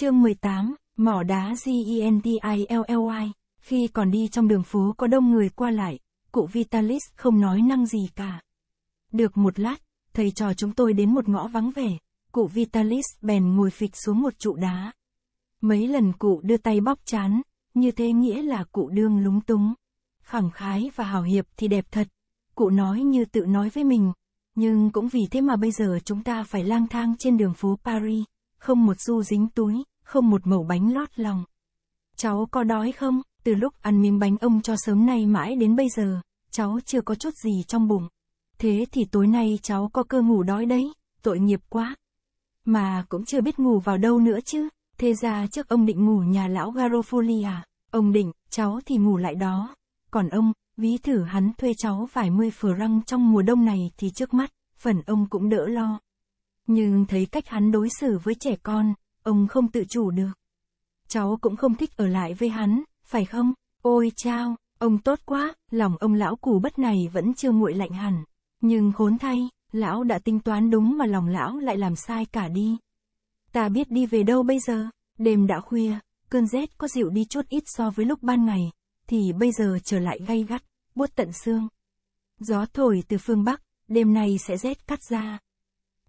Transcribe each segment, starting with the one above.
Chương 18, mỏ đá Gentially. Khi còn đi trong đường phố có đông người qua lại, cụ Vitalis không nói năng gì cả. Được một lát, thầy trò chúng tôi đến một ngõ vắng vẻ, cụ Vitalis bèn ngồi phịch xuống một trụ đá. Mấy lần cụ đưa tay bóc chán, như thế nghĩa là cụ đương lúng túng. Khẳng khái và hào hiệp thì đẹp thật, cụ nói như tự nói với mình, nhưng cũng vì thế mà bây giờ chúng ta phải lang thang trên đường phố Paris không một xu dính túi, không một mẩu bánh lót lòng. Cháu có đói không? Từ lúc ăn miếng bánh ông cho sớm nay mãi đến bây giờ, cháu chưa có chút gì trong bụng. Thế thì tối nay cháu có cơ ngủ đói đấy, tội nghiệp quá. Mà cũng chưa biết ngủ vào đâu nữa chứ, thế ra trước ông định ngủ nhà lão Garofoli à? Ông định, cháu thì ngủ lại đó. Còn ông, ví thử hắn thuê cháu vài mươi phở răng trong mùa đông này thì trước mắt, phần ông cũng đỡ lo. Nhưng thấy cách hắn đối xử với trẻ con, ông không tự chủ được. Cháu cũng không thích ở lại với hắn, phải không? Ôi chao, ông tốt quá, lòng ông lão cù bất này vẫn chưa nguội lạnh hẳn. Nhưng khốn thay, lão đã tính toán đúng mà lòng lão lại làm sai cả đi. Ta biết đi về đâu bây giờ, đêm đã khuya, cơn rét có dịu đi chút ít so với lúc ban ngày, thì bây giờ trở lại gay gắt, buốt tận xương. Gió thổi từ phương Bắc, đêm nay sẽ rét cắt ra.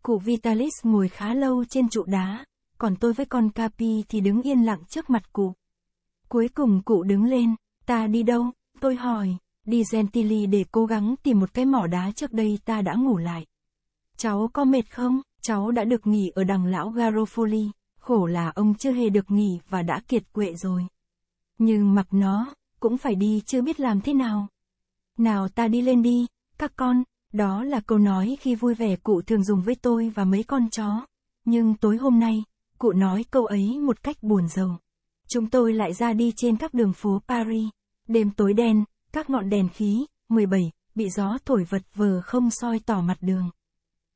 Cụ Vitalis ngồi khá lâu trên trụ đá, còn tôi với con Capi thì đứng yên lặng trước mặt cụ. Cuối cùng cụ đứng lên, ta đi đâu, tôi hỏi, đi Gentili để cố gắng tìm một cái mỏ đá trước đây ta đã ngủ lại. Cháu có mệt không? Cháu đã được nghỉ ở đằng lão Garofoli, khổ là ông chưa hề được nghỉ và đã kiệt quệ rồi. Nhưng mặc nó, cũng phải đi chưa biết làm thế nào. Nào ta đi lên đi, các con, đó là câu nói khi vui vẻ cụ thường dùng với tôi và mấy con chó. Nhưng tối hôm nay, cụ nói câu ấy một cách buồn rầu. Chúng tôi lại ra đi trên các đường phố Paris. Đêm tối đen, các ngọn đèn khí, 17, bị gió thổi vật vờ không soi tỏ mặt đường.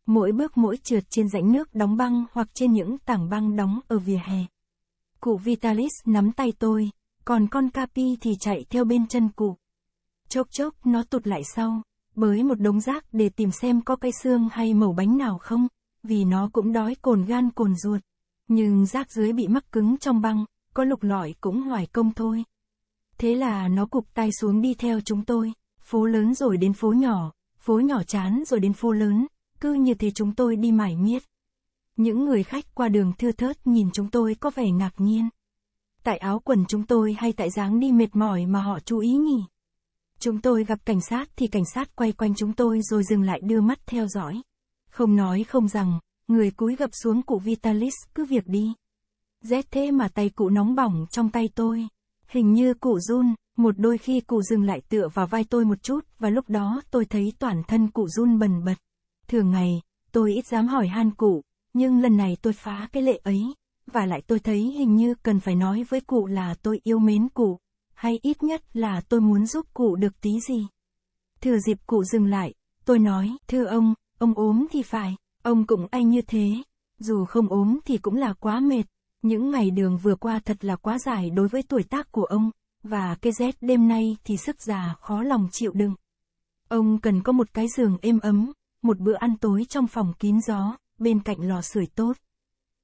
Mỗi bước mỗi trượt trên rãnh nước đóng băng hoặc trên những tảng băng đóng ở vỉa hè. Cụ Vitalis nắm tay tôi, còn con Capi thì chạy theo bên chân cụ. Chốc chốc nó tụt lại sau, với một đống rác để tìm xem có cây xương hay mẩu bánh nào không, vì nó cũng đói cồn gan cồn ruột. Nhưng rác dưới bị mắc cứng trong băng, có lục lọi cũng hoài công thôi. Thế là nó cục tay xuống đi theo chúng tôi, phố lớn rồi đến phố nhỏ, phố nhỏ chán rồi đến phố lớn, cứ như thế chúng tôi đi mải miết. Những người khách qua đường thưa thớt nhìn chúng tôi có vẻ ngạc nhiên. Tại áo quần chúng tôi hay tại dáng đi mệt mỏi mà họ chú ý nhỉ? Chúng tôi gặp cảnh sát thì cảnh sát quay quanh chúng tôi rồi dừng lại đưa mắt theo dõi. Không nói không rằng, người cúi gập xuống cụ Vitalis cứ việc đi. Rét thế mà tay cụ nóng bỏng trong tay tôi. Hình như cụ run, một đôi khi cụ dừng lại tựa vào vai tôi một chút và lúc đó tôi thấy toàn thân cụ run bần bật. Thường ngày, tôi ít dám hỏi han cụ, nhưng lần này tôi phá cái lệ ấy, và lại tôi thấy hình như cần phải nói với cụ là tôi yêu mến cụ hay ít nhất là tôi muốn giúp cụ được tí gì. Thừa dịp cụ dừng lại, tôi nói, thưa ông, ông ốm thì phải, ông cũng anh như thế, dù không ốm thì cũng là quá mệt. Những ngày đường vừa qua thật là quá dài đối với tuổi tác của ông, và cái rét đêm nay thì sức già khó lòng chịu đựng. Ông cần có một cái giường êm ấm, một bữa ăn tối trong phòng kín gió, bên cạnh lò sưởi tốt.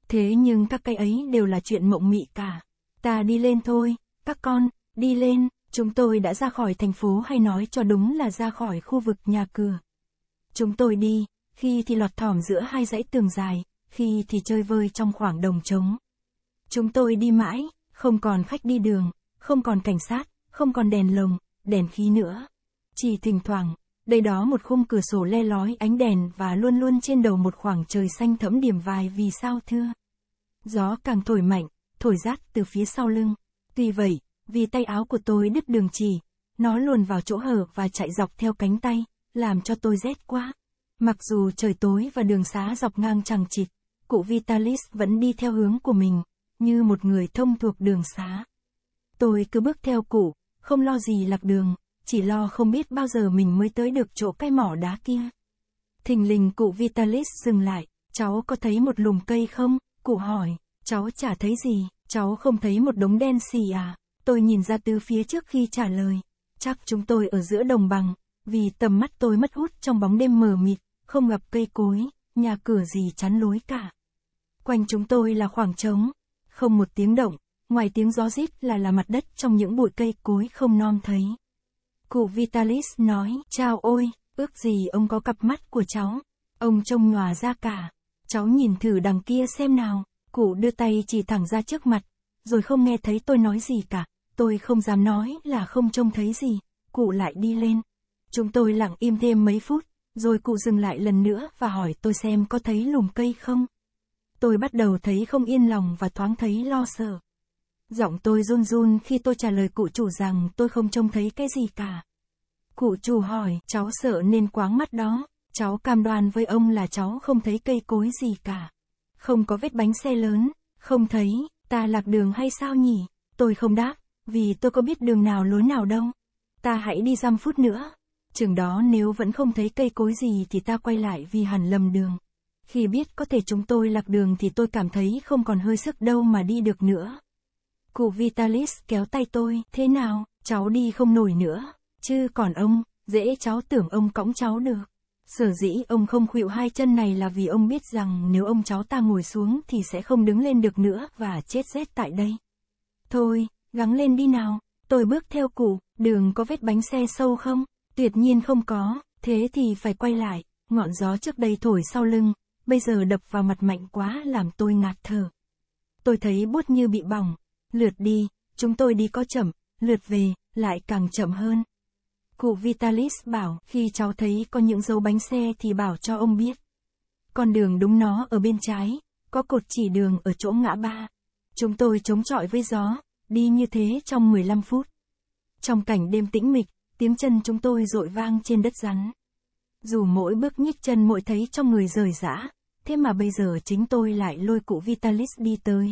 Thế nhưng các cái ấy đều là chuyện mộng mị cả. Ta đi lên thôi, các con. Đi lên, chúng tôi đã ra khỏi thành phố hay nói cho đúng là ra khỏi khu vực nhà cửa. Chúng tôi đi, khi thì lọt thỏm giữa hai dãy tường dài, khi thì chơi vơi trong khoảng đồng trống. Chúng tôi đi mãi, không còn khách đi đường, không còn cảnh sát, không còn đèn lồng, đèn khí nữa. Chỉ thỉnh thoảng, đây đó một khung cửa sổ le lói ánh đèn và luôn luôn trên đầu một khoảng trời xanh thẫm điểm vài vì sao thưa. Gió càng thổi mạnh, thổi rát từ phía sau lưng. Tuy vậy, vì tay áo của tôi đứt đường chỉ, nó luồn vào chỗ hở và chạy dọc theo cánh tay, làm cho tôi rét quá. Mặc dù trời tối và đường xá dọc ngang chẳng chịt, cụ Vitalis vẫn đi theo hướng của mình, như một người thông thuộc đường xá. Tôi cứ bước theo cụ, không lo gì lạc đường, chỉ lo không biết bao giờ mình mới tới được chỗ cái mỏ đá kia. Thình lình cụ Vitalis dừng lại, cháu có thấy một lùm cây không? Cụ hỏi, cháu chả thấy gì, cháu không thấy một đống đen xì à? tôi nhìn ra tứ phía trước khi trả lời. Chắc chúng tôi ở giữa đồng bằng, vì tầm mắt tôi mất hút trong bóng đêm mờ mịt, không gặp cây cối, nhà cửa gì chắn lối cả. Quanh chúng tôi là khoảng trống, không một tiếng động, ngoài tiếng gió rít là là mặt đất trong những bụi cây cối không non thấy. Cụ Vitalis nói, chào ôi, ước gì ông có cặp mắt của cháu, ông trông nhòa ra cả, cháu nhìn thử đằng kia xem nào, cụ đưa tay chỉ thẳng ra trước mặt, rồi không nghe thấy tôi nói gì cả. Tôi không dám nói là không trông thấy gì, cụ lại đi lên. Chúng tôi lặng im thêm mấy phút, rồi cụ dừng lại lần nữa và hỏi tôi xem có thấy lùm cây không. Tôi bắt đầu thấy không yên lòng và thoáng thấy lo sợ. Giọng tôi run run khi tôi trả lời cụ chủ rằng tôi không trông thấy cái gì cả. Cụ chủ hỏi, cháu sợ nên quáng mắt đó, cháu cam đoan với ông là cháu không thấy cây cối gì cả. Không có vết bánh xe lớn, không thấy, ta lạc đường hay sao nhỉ? Tôi không đáp, vì tôi có biết đường nào lối nào đâu. Ta hãy đi dăm phút nữa. Chừng đó nếu vẫn không thấy cây cối gì thì ta quay lại vì hẳn lầm đường. Khi biết có thể chúng tôi lạc đường thì tôi cảm thấy không còn hơi sức đâu mà đi được nữa. Cụ Vitalis kéo tay tôi, thế nào, cháu đi không nổi nữa. Chứ còn ông, dễ cháu tưởng ông cõng cháu được. Sở dĩ ông không khuỵu hai chân này là vì ông biết rằng nếu ông cháu ta ngồi xuống thì sẽ không đứng lên được nữa và chết rét tại đây. Thôi, gắng lên đi nào. Tôi bước theo củ, đường có vết bánh xe sâu không? Tuyệt nhiên không có, thế thì phải quay lại. Ngọn gió trước đây thổi sau lưng, bây giờ đập vào mặt mạnh quá làm tôi ngạt thở. Tôi thấy bút như bị bỏng. Lượt đi, chúng tôi đi có chậm, lượt về, lại càng chậm hơn. Cụ Vitalis bảo khi cháu thấy có những dấu bánh xe thì bảo cho ông biết. Con đường đúng nó ở bên trái, có cột chỉ đường ở chỗ ngã ba. Chúng tôi chống chọi với gió, đi như thế trong 15 phút. Trong cảnh đêm tĩnh mịch, tiếng chân chúng tôi rội vang trên đất rắn. Dù mỗi bước nhích chân mỗi thấy trong người rời rã, thế mà bây giờ chính tôi lại lôi cụ Vitalis đi tới.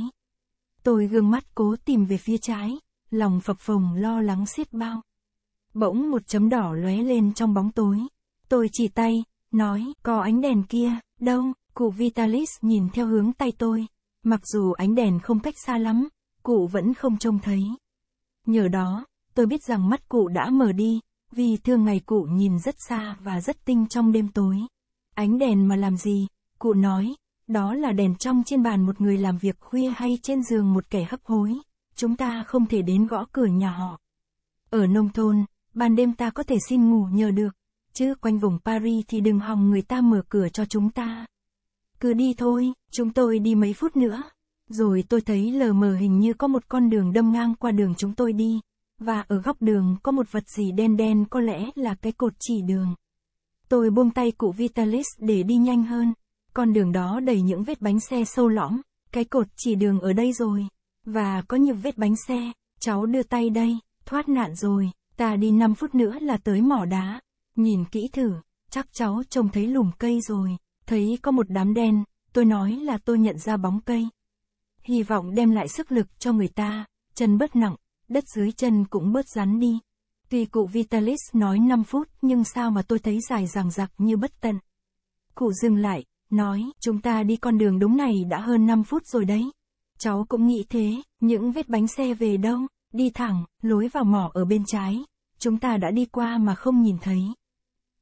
Tôi gương mắt cố tìm về phía trái, lòng phập phồng lo lắng xiết bao. Bỗng một chấm đỏ lóe lên trong bóng tối. Tôi chỉ tay, nói, có ánh đèn kia, đâu, cụ Vitalis nhìn theo hướng tay tôi. Mặc dù ánh đèn không cách xa lắm, cụ vẫn không trông thấy. Nhờ đó, tôi biết rằng mắt cụ đã mở đi, vì thường ngày cụ nhìn rất xa và rất tinh trong đêm tối. Ánh đèn mà làm gì? Cụ nói, đó là đèn trong trên bàn một người làm việc khuya hay trên giường một kẻ hấp hối. Chúng ta không thể đến gõ cửa nhà họ. Ở nông thôn, ban đêm ta có thể xin ngủ nhờ được, chứ quanh vùng Paris thì đừng hòng người ta mở cửa cho chúng ta. Cứ đi thôi, chúng tôi đi mấy phút nữa. Rồi tôi thấy lờ mờ hình như có một con đường đâm ngang qua đường chúng tôi đi, và ở góc đường có một vật gì đen đen có lẽ là cái cột chỉ đường. Tôi buông tay cụ Vitalis để đi nhanh hơn, con đường đó đầy những vết bánh xe sâu lõm, cái cột chỉ đường ở đây rồi, và có nhiều vết bánh xe, cháu đưa tay đây, thoát nạn rồi, ta đi 5 phút nữa là tới mỏ đá, nhìn kỹ thử, chắc cháu trông thấy lùm cây rồi, thấy có một đám đen, tôi nói là tôi nhận ra bóng cây, hy vọng đem lại sức lực cho người ta, chân bớt nặng, đất dưới chân cũng bớt rắn đi. Tuy cụ Vitalis nói 5 phút nhưng sao mà tôi thấy dài dằng giặc như bất tận. Cụ dừng lại, nói, chúng ta đi con đường đúng này đã hơn 5 phút rồi đấy. Cháu cũng nghĩ thế, những vết bánh xe về đâu, đi thẳng, lối vào mỏ ở bên trái, chúng ta đã đi qua mà không nhìn thấy.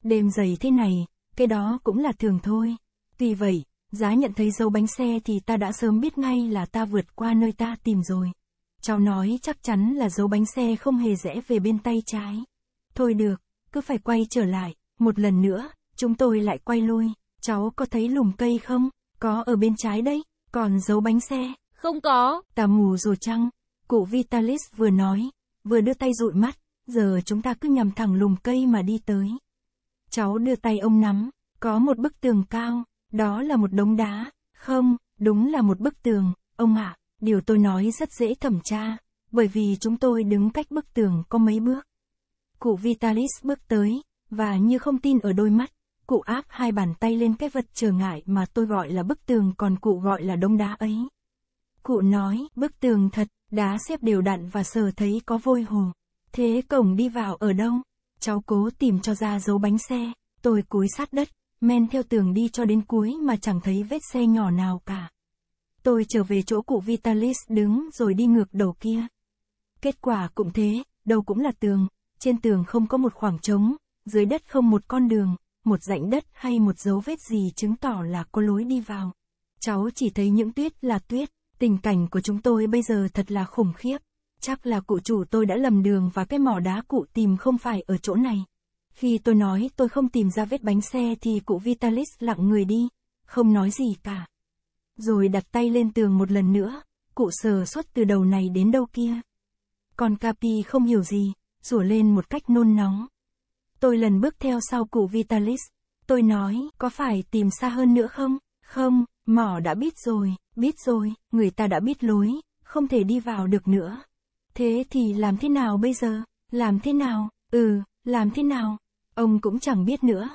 Đêm dày thế này, cái đó cũng là thường thôi. Tuy vậy, Giá nhận thấy dấu bánh xe thì ta đã sớm biết ngay là ta vượt qua nơi ta tìm rồi. Cháu nói chắc chắn là dấu bánh xe không hề rẽ về bên tay trái. Thôi được, cứ phải quay trở lại, một lần nữa, chúng tôi lại quay lui. Cháu có thấy lùm cây không? Có ở bên trái đấy, còn dấu bánh xe? Không có. Ta mù rồi chăng? Cụ Vitalis vừa nói, vừa đưa tay dụi mắt, giờ chúng ta cứ nhằm thẳng lùm cây mà đi tới. Cháu đưa tay ông nắm, có một bức tường cao, đó là một đống đá, không, đúng là một bức tường, ông ạ, à, điều tôi nói rất dễ thẩm tra, bởi vì chúng tôi đứng cách bức tường có mấy bước. Cụ Vitalis bước tới, và như không tin ở đôi mắt, cụ áp hai bàn tay lên cái vật trở ngại mà tôi gọi là bức tường còn cụ gọi là đống đá ấy. Cụ nói, bức tường thật, đá xếp đều đặn và sờ thấy có vôi hồ. Thế cổng đi vào ở đâu? Cháu cố tìm cho ra dấu bánh xe, tôi cúi sát đất, men theo tường đi cho đến cuối mà chẳng thấy vết xe nhỏ nào cả. Tôi trở về chỗ cụ Vitalis đứng rồi đi ngược đầu kia. Kết quả cũng thế, đầu cũng là tường, trên tường không có một khoảng trống, dưới đất không một con đường, một rãnh đất hay một dấu vết gì chứng tỏ là có lối đi vào. Cháu chỉ thấy những tuyết là tuyết, tình cảnh của chúng tôi bây giờ thật là khủng khiếp. Chắc là cụ chủ tôi đã lầm đường và cái mỏ đá cụ tìm không phải ở chỗ này. Khi tôi nói tôi không tìm ra vết bánh xe thì cụ Vitalis lặng người đi, không nói gì cả. Rồi đặt tay lên tường một lần nữa, cụ sờ suốt từ đầu này đến đâu kia. Còn Capi không hiểu gì, rủa lên một cách nôn nóng. Tôi lần bước theo sau cụ Vitalis, tôi nói, có phải tìm xa hơn nữa không? Không, mỏ đã biết rồi, biết rồi, người ta đã biết lối, không thể đi vào được nữa. Thế thì làm thế nào bây giờ? Làm thế nào? Ừ, làm thế nào? Ông cũng chẳng biết nữa.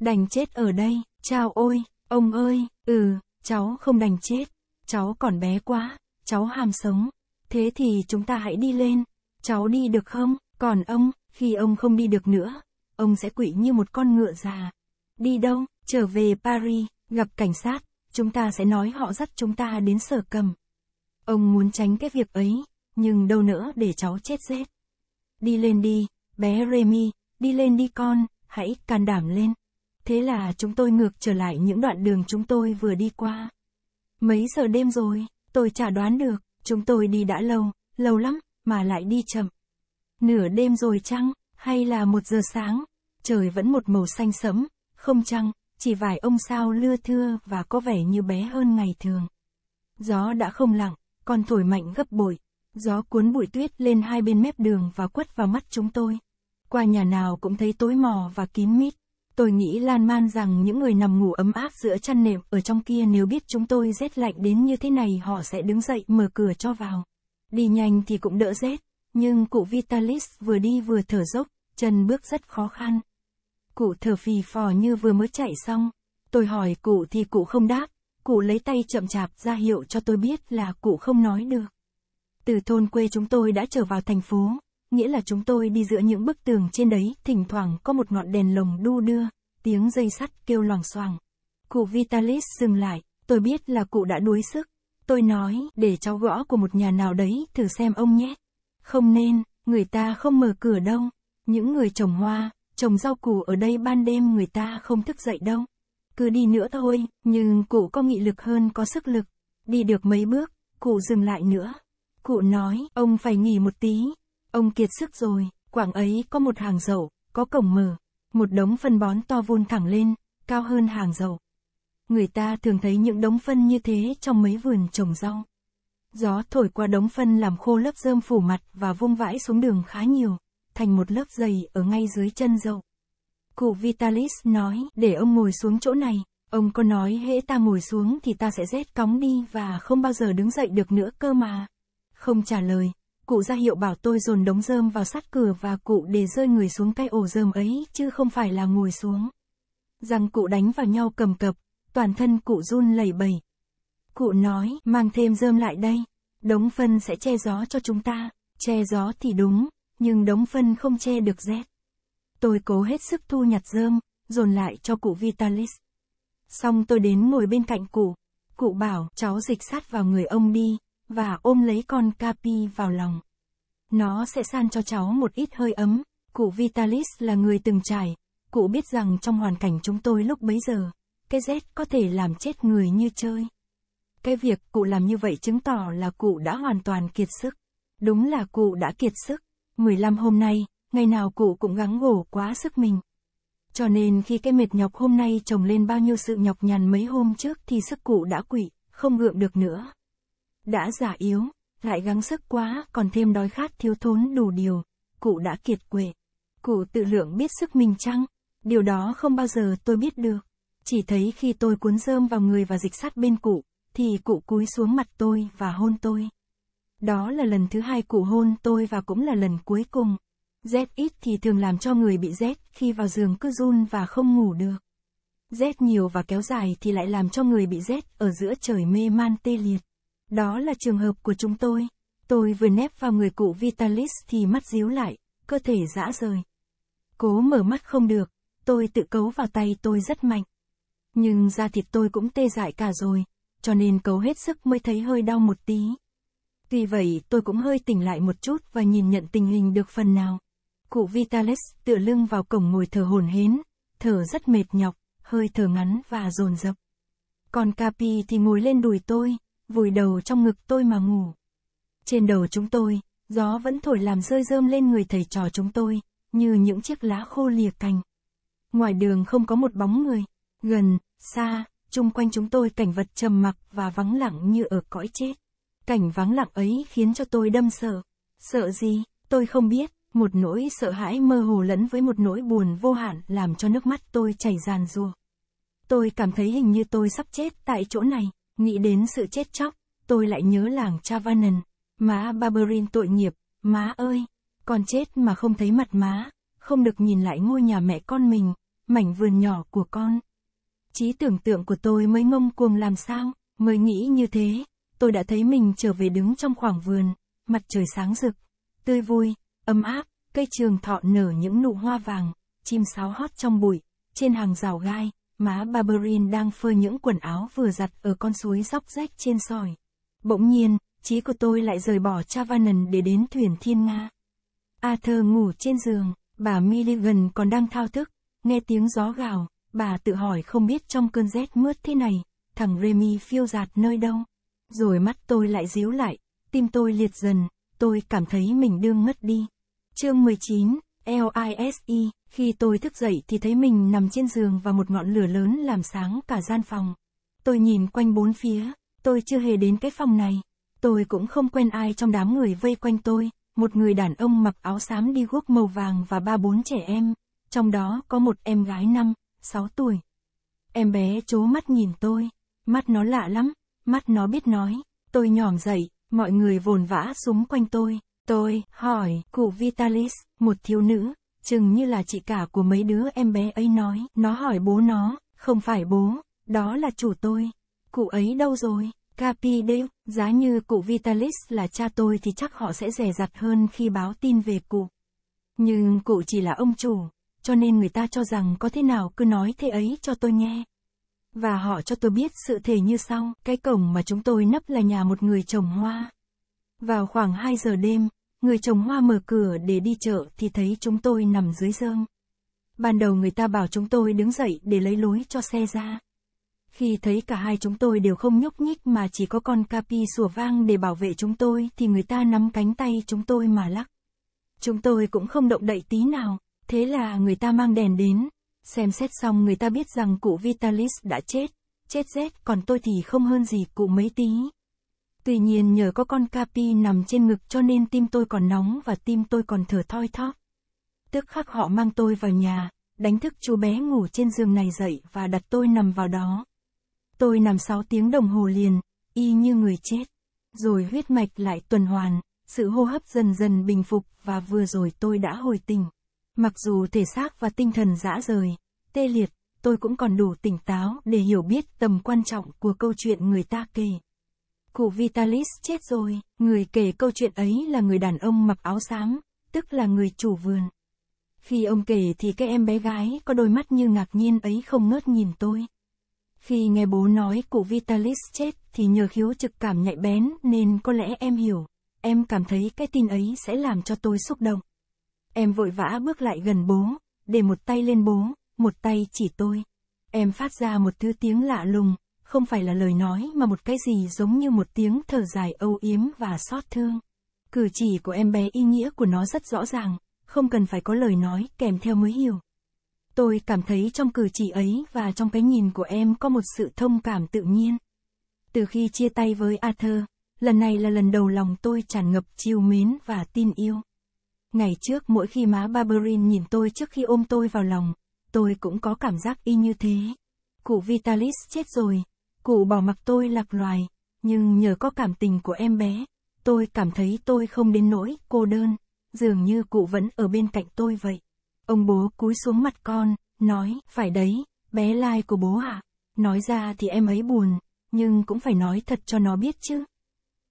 Đành chết ở đây, chao ôi, ông ơi, ừ, cháu không đành chết. Cháu còn bé quá, cháu ham sống. Thế thì chúng ta hãy đi lên. Cháu đi được không? Còn ông, khi ông không đi được nữa, ông sẽ quỵ như một con ngựa già. Đi đâu? Trở về Paris, gặp cảnh sát, chúng ta sẽ nói họ dắt chúng ta đến sở cầm. Ông muốn tránh cái việc ấy, nhưng đâu nữa để cháu chết rét. Đi lên đi, bé Remy, đi lên đi con, hãy can đảm lên. Thế là chúng tôi ngược trở lại những đoạn đường chúng tôi vừa đi qua. Mấy giờ đêm rồi, tôi chả đoán được, chúng tôi đi đã lâu, lâu lắm, mà lại đi chậm. Nửa đêm rồi chăng, hay là một giờ sáng, trời vẫn một màu xanh sẫm, không chăng, chỉ vài ông sao lưa thưa và có vẻ như bé hơn ngày thường. Gió đã không lặng, còn thổi mạnh gấp bội, gió cuốn bụi tuyết lên hai bên mép đường và quất vào mắt chúng tôi qua nhà nào cũng thấy tối mò và kín mít. Tôi nghĩ lan man rằng những người nằm ngủ ấm áp giữa chăn nệm ở trong kia nếu biết chúng tôi rét lạnh đến như thế này họ sẽ đứng dậy mở cửa cho vào. Đi nhanh thì cũng đỡ rét, nhưng cụ Vitalis vừa đi vừa thở dốc, chân bước rất khó khăn. Cụ thở phì phò như vừa mới chạy xong. Tôi hỏi cụ thì cụ không đáp, cụ lấy tay chậm chạp ra hiệu cho tôi biết là cụ không nói được. Từ thôn quê chúng tôi đã trở vào thành phố, nghĩa là chúng tôi đi giữa những bức tường trên đấy, thỉnh thoảng có một ngọn đèn lồng đu đưa, tiếng dây sắt kêu loảng xoảng. Cụ Vitalis dừng lại, tôi biết là cụ đã đuối sức. Tôi nói, để cháu gõ của một nhà nào đấy, thử xem ông nhé. Không nên, người ta không mở cửa đâu. Những người trồng hoa, trồng rau củ ở đây ban đêm người ta không thức dậy đâu. Cứ đi nữa thôi, nhưng cụ có nghị lực hơn có sức lực. Đi được mấy bước, cụ dừng lại nữa. Cụ nói, ông phải nghỉ một tí, Ông kiệt sức rồi, quảng ấy có một hàng dậu, có cổng mở, một đống phân bón to vun thẳng lên, cao hơn hàng dậu. Người ta thường thấy những đống phân như thế trong mấy vườn trồng rau. Gió thổi qua đống phân làm khô lớp rơm phủ mặt và vung vãi xuống đường khá nhiều, thành một lớp dày ở ngay dưới chân dậu. Cụ Vitalis nói, để ông ngồi xuống chỗ này, ông có nói hễ ta ngồi xuống thì ta sẽ rét cóng đi và không bao giờ đứng dậy được nữa cơ mà. Không trả lời, cụ ra hiệu bảo tôi dồn đống rơm vào sát cửa và cụ để rơi người xuống cái ổ rơm ấy chứ không phải là ngồi xuống. Rằng cụ đánh vào nhau cầm cập, toàn thân cụ run lẩy bẩy. Cụ nói, mang thêm rơm lại đây, đống phân sẽ che gió cho chúng ta, che gió thì đúng, nhưng đống phân không che được rét. Tôi cố hết sức thu nhặt rơm, dồn lại cho cụ Vitalis. Xong tôi đến ngồi bên cạnh cụ, cụ bảo cháu dịch sát vào người ông đi, và ôm lấy con Capi vào lòng. Nó sẽ san cho cháu một ít hơi ấm. Cụ Vitalis là người từng trải, cụ biết rằng trong hoàn cảnh chúng tôi lúc bấy giờ, cái rét có thể làm chết người như chơi. Cái việc cụ làm như vậy chứng tỏ là cụ đã hoàn toàn kiệt sức. Đúng là cụ đã kiệt sức. 15 hôm nay, ngày nào cụ cũng gắng gổ quá sức mình. Cho nên khi cái mệt nhọc hôm nay chồng lên bao nhiêu sự nhọc nhằn mấy hôm trước thì sức cụ đã quỵ, không gượng được nữa. Đã già yếu, lại gắng sức quá, còn thêm đói khát thiếu thốn đủ điều. Cụ đã kiệt quệ. Cụ tự lượng biết sức mình chăng? Điều đó không bao giờ tôi biết được. Chỉ thấy khi tôi cuốn rơm vào người và dịch sát bên cụ, thì cụ cúi xuống mặt tôi và hôn tôi. Đó là lần thứ hai cụ hôn tôi và cũng là lần cuối cùng. Rét ít thì thường làm cho người bị rét khi vào giường cứ run và không ngủ được. Rét nhiều và kéo dài thì lại làm cho người bị rét ở giữa trời mê man tê liệt. Đó là trường hợp của chúng tôi. Tôi vừa nép vào người cụ Vitalis thì mắt díu lại, cơ thể rã rời. Cố mở mắt không được, tôi tự cấu vào tay tôi rất mạnh. Nhưng da thịt tôi cũng tê dại cả rồi, cho nên cấu hết sức mới thấy hơi đau một tí. Tuy vậy tôi cũng hơi tỉnh lại một chút và nhìn nhận tình hình được phần nào. Cụ Vitalis tựa lưng vào cổng ngồi thở hổn hến, thở rất mệt nhọc, hơi thở ngắn và dồn dập. Còn Capi thì ngồi lên đùi tôi, vùi đầu trong ngực tôi mà ngủ. Trên đầu chúng tôi, gió vẫn thổi làm rơi rơm lên người thầy trò chúng tôi, như những chiếc lá khô lìa cành. Ngoài đường không có một bóng người, gần, xa, chung quanh chúng tôi cảnh vật trầm mặc và vắng lặng như ở cõi chết. Cảnh vắng lặng ấy khiến cho tôi đâm sợ. Sợ gì, tôi không biết, một nỗi sợ hãi mơ hồ lẫn với một nỗi buồn vô hạn làm cho nước mắt tôi chảy ràn rùa. Tôi cảm thấy hình như tôi sắp chết tại chỗ này. Nghĩ đến sự chết chóc, tôi lại nhớ làng Chavanan. Má Barberin tội nghiệp, má ơi, con chết mà không thấy mặt má, không được nhìn lại ngôi nhà mẹ con mình, mảnh vườn nhỏ của con. Trí tưởng tượng của tôi mới ngông cuồng làm sao, mới nghĩ như thế, tôi đã thấy mình trở về đứng trong khoảng vườn, mặt trời sáng rực, tươi vui, ấm áp, cây trường thọ nở những nụ hoa vàng, chim sáo hót trong bụi, trên hàng rào gai, Má Barberin đang phơi những quần áo vừa giặt ở con suối dốc rách trên sỏi. Bỗng nhiên, trí của tôi lại rời bỏ Chavanon để đến thuyền Thiên Nga. Arthur ngủ trên giường, bà Milligan còn đang thao thức, nghe tiếng gió gào, bà tự hỏi không biết trong cơn rét mướt thế này, thằng Remy phiêu giạt nơi đâu. Rồi mắt tôi lại díu lại, tim tôi liệt dần, tôi cảm thấy mình đương ngất đi. Chương 19, LISE khi tôi thức dậy thì thấy mình nằm trên giường và một ngọn lửa lớn làm sáng cả gian phòng. Tôi nhìn quanh bốn phía, tôi chưa hề đến cái phòng này. Tôi cũng không quen ai trong đám người vây quanh tôi, một người đàn ông mặc áo xám đi guốc màu vàng và ba bốn trẻ em, trong đó có một em gái năm, sáu tuổi. Em bé chố mắt nhìn tôi, mắt nó lạ lắm, mắt nó biết nói. Tôi nhỏm dậy, mọi người vồn vã súng quanh tôi. Tôi hỏi, cụ Vitalis, một thiếu nữ, chừng như là chị cả của mấy đứa em bé ấy nói. Nó hỏi bố nó, không phải bố, đó là chủ tôi. Cụ ấy đâu rồi? Capi Deu, giá như cụ Vitalis là cha tôi thì chắc họ sẽ rẻ rặt hơn khi báo tin về cụ. Nhưng cụ chỉ là ông chủ, cho nên người ta cho rằng có thế nào cứ nói thế ấy cho tôi nghe. Và họ cho tôi biết sự thể như sau, cái cổng mà chúng tôi nấp là nhà một người trồng hoa. Vào khoảng 2 giờ đêm, người trồng hoa mở cửa để đi chợ thì thấy chúng tôi nằm dưới dương. Ban đầu người ta bảo chúng tôi đứng dậy để lấy lối cho xe ra. Khi thấy cả hai chúng tôi đều không nhúc nhích mà chỉ có con capi sủa vang để bảo vệ chúng tôi thì người ta nắm cánh tay chúng tôi mà lắc. Chúng tôi cũng không động đậy tí nào, thế là người ta mang đèn đến. Xem xét xong người ta biết rằng cụ Vitalis đã chết, chết rét còn tôi thì không hơn gì cụ mấy tí. Tuy nhiên nhờ có con Capi nằm trên ngực cho nên tim tôi còn nóng và tim tôi còn thở thoi thóp. Tức khắc họ mang tôi vào nhà, đánh thức chú bé ngủ trên giường này dậy và đặt tôi nằm vào đó. Tôi nằm 6 tiếng đồng hồ liền, y như người chết. Rồi huyết mạch lại tuần hoàn, sự hô hấp dần dần bình phục và vừa rồi tôi đã hồi tỉnh. Mặc dù thể xác và tinh thần dã rời, tê liệt, tôi cũng còn đủ tỉnh táo để hiểu biết tầm quan trọng của câu chuyện người ta kể. Cụ Vitalis chết rồi, người kể câu chuyện ấy là người đàn ông mặc áo xám, tức là người chủ vườn. Khi ông kể thì cái em bé gái có đôi mắt như ngạc nhiên ấy không ngớt nhìn tôi. Khi nghe bố nói cụ Vitalis chết thì nhờ khiếu trực cảm nhạy bén nên có lẽ em hiểu. Em cảm thấy cái tin ấy sẽ làm cho tôi xúc động. Em vội vã bước lại gần bố, để một tay lên bố, một tay chỉ tôi. Em phát ra một thứ tiếng lạ lùng, không phải là lời nói mà một cái gì giống như một tiếng thở dài âu yếm và xót thương. Cử chỉ của em bé ý nghĩa của nó rất rõ ràng, không cần phải có lời nói kèm theo mới hiểu. Tôi cảm thấy trong cử chỉ ấy và trong cái nhìn của em có một sự thông cảm tự nhiên. Từ khi chia tay với Arthur, lần này là lần đầu lòng tôi tràn ngập chiêu mến và tin yêu. Ngày trước mỗi khi má Barberin nhìn tôi trước khi ôm tôi vào lòng, tôi cũng có cảm giác y như thế. Cụ Vitalis chết rồi, Cụ bỏ mặc tôi lạc loài, nhưng nhờ có cảm tình của em bé, tôi cảm thấy tôi không đến nỗi cô đơn, dường như cụ vẫn ở bên cạnh tôi vậy. Ông bố cúi xuống mặt con, nói, phải đấy, bé lai của bố ạ. À? Nói ra thì em ấy buồn, nhưng cũng phải nói thật cho nó biết chứ.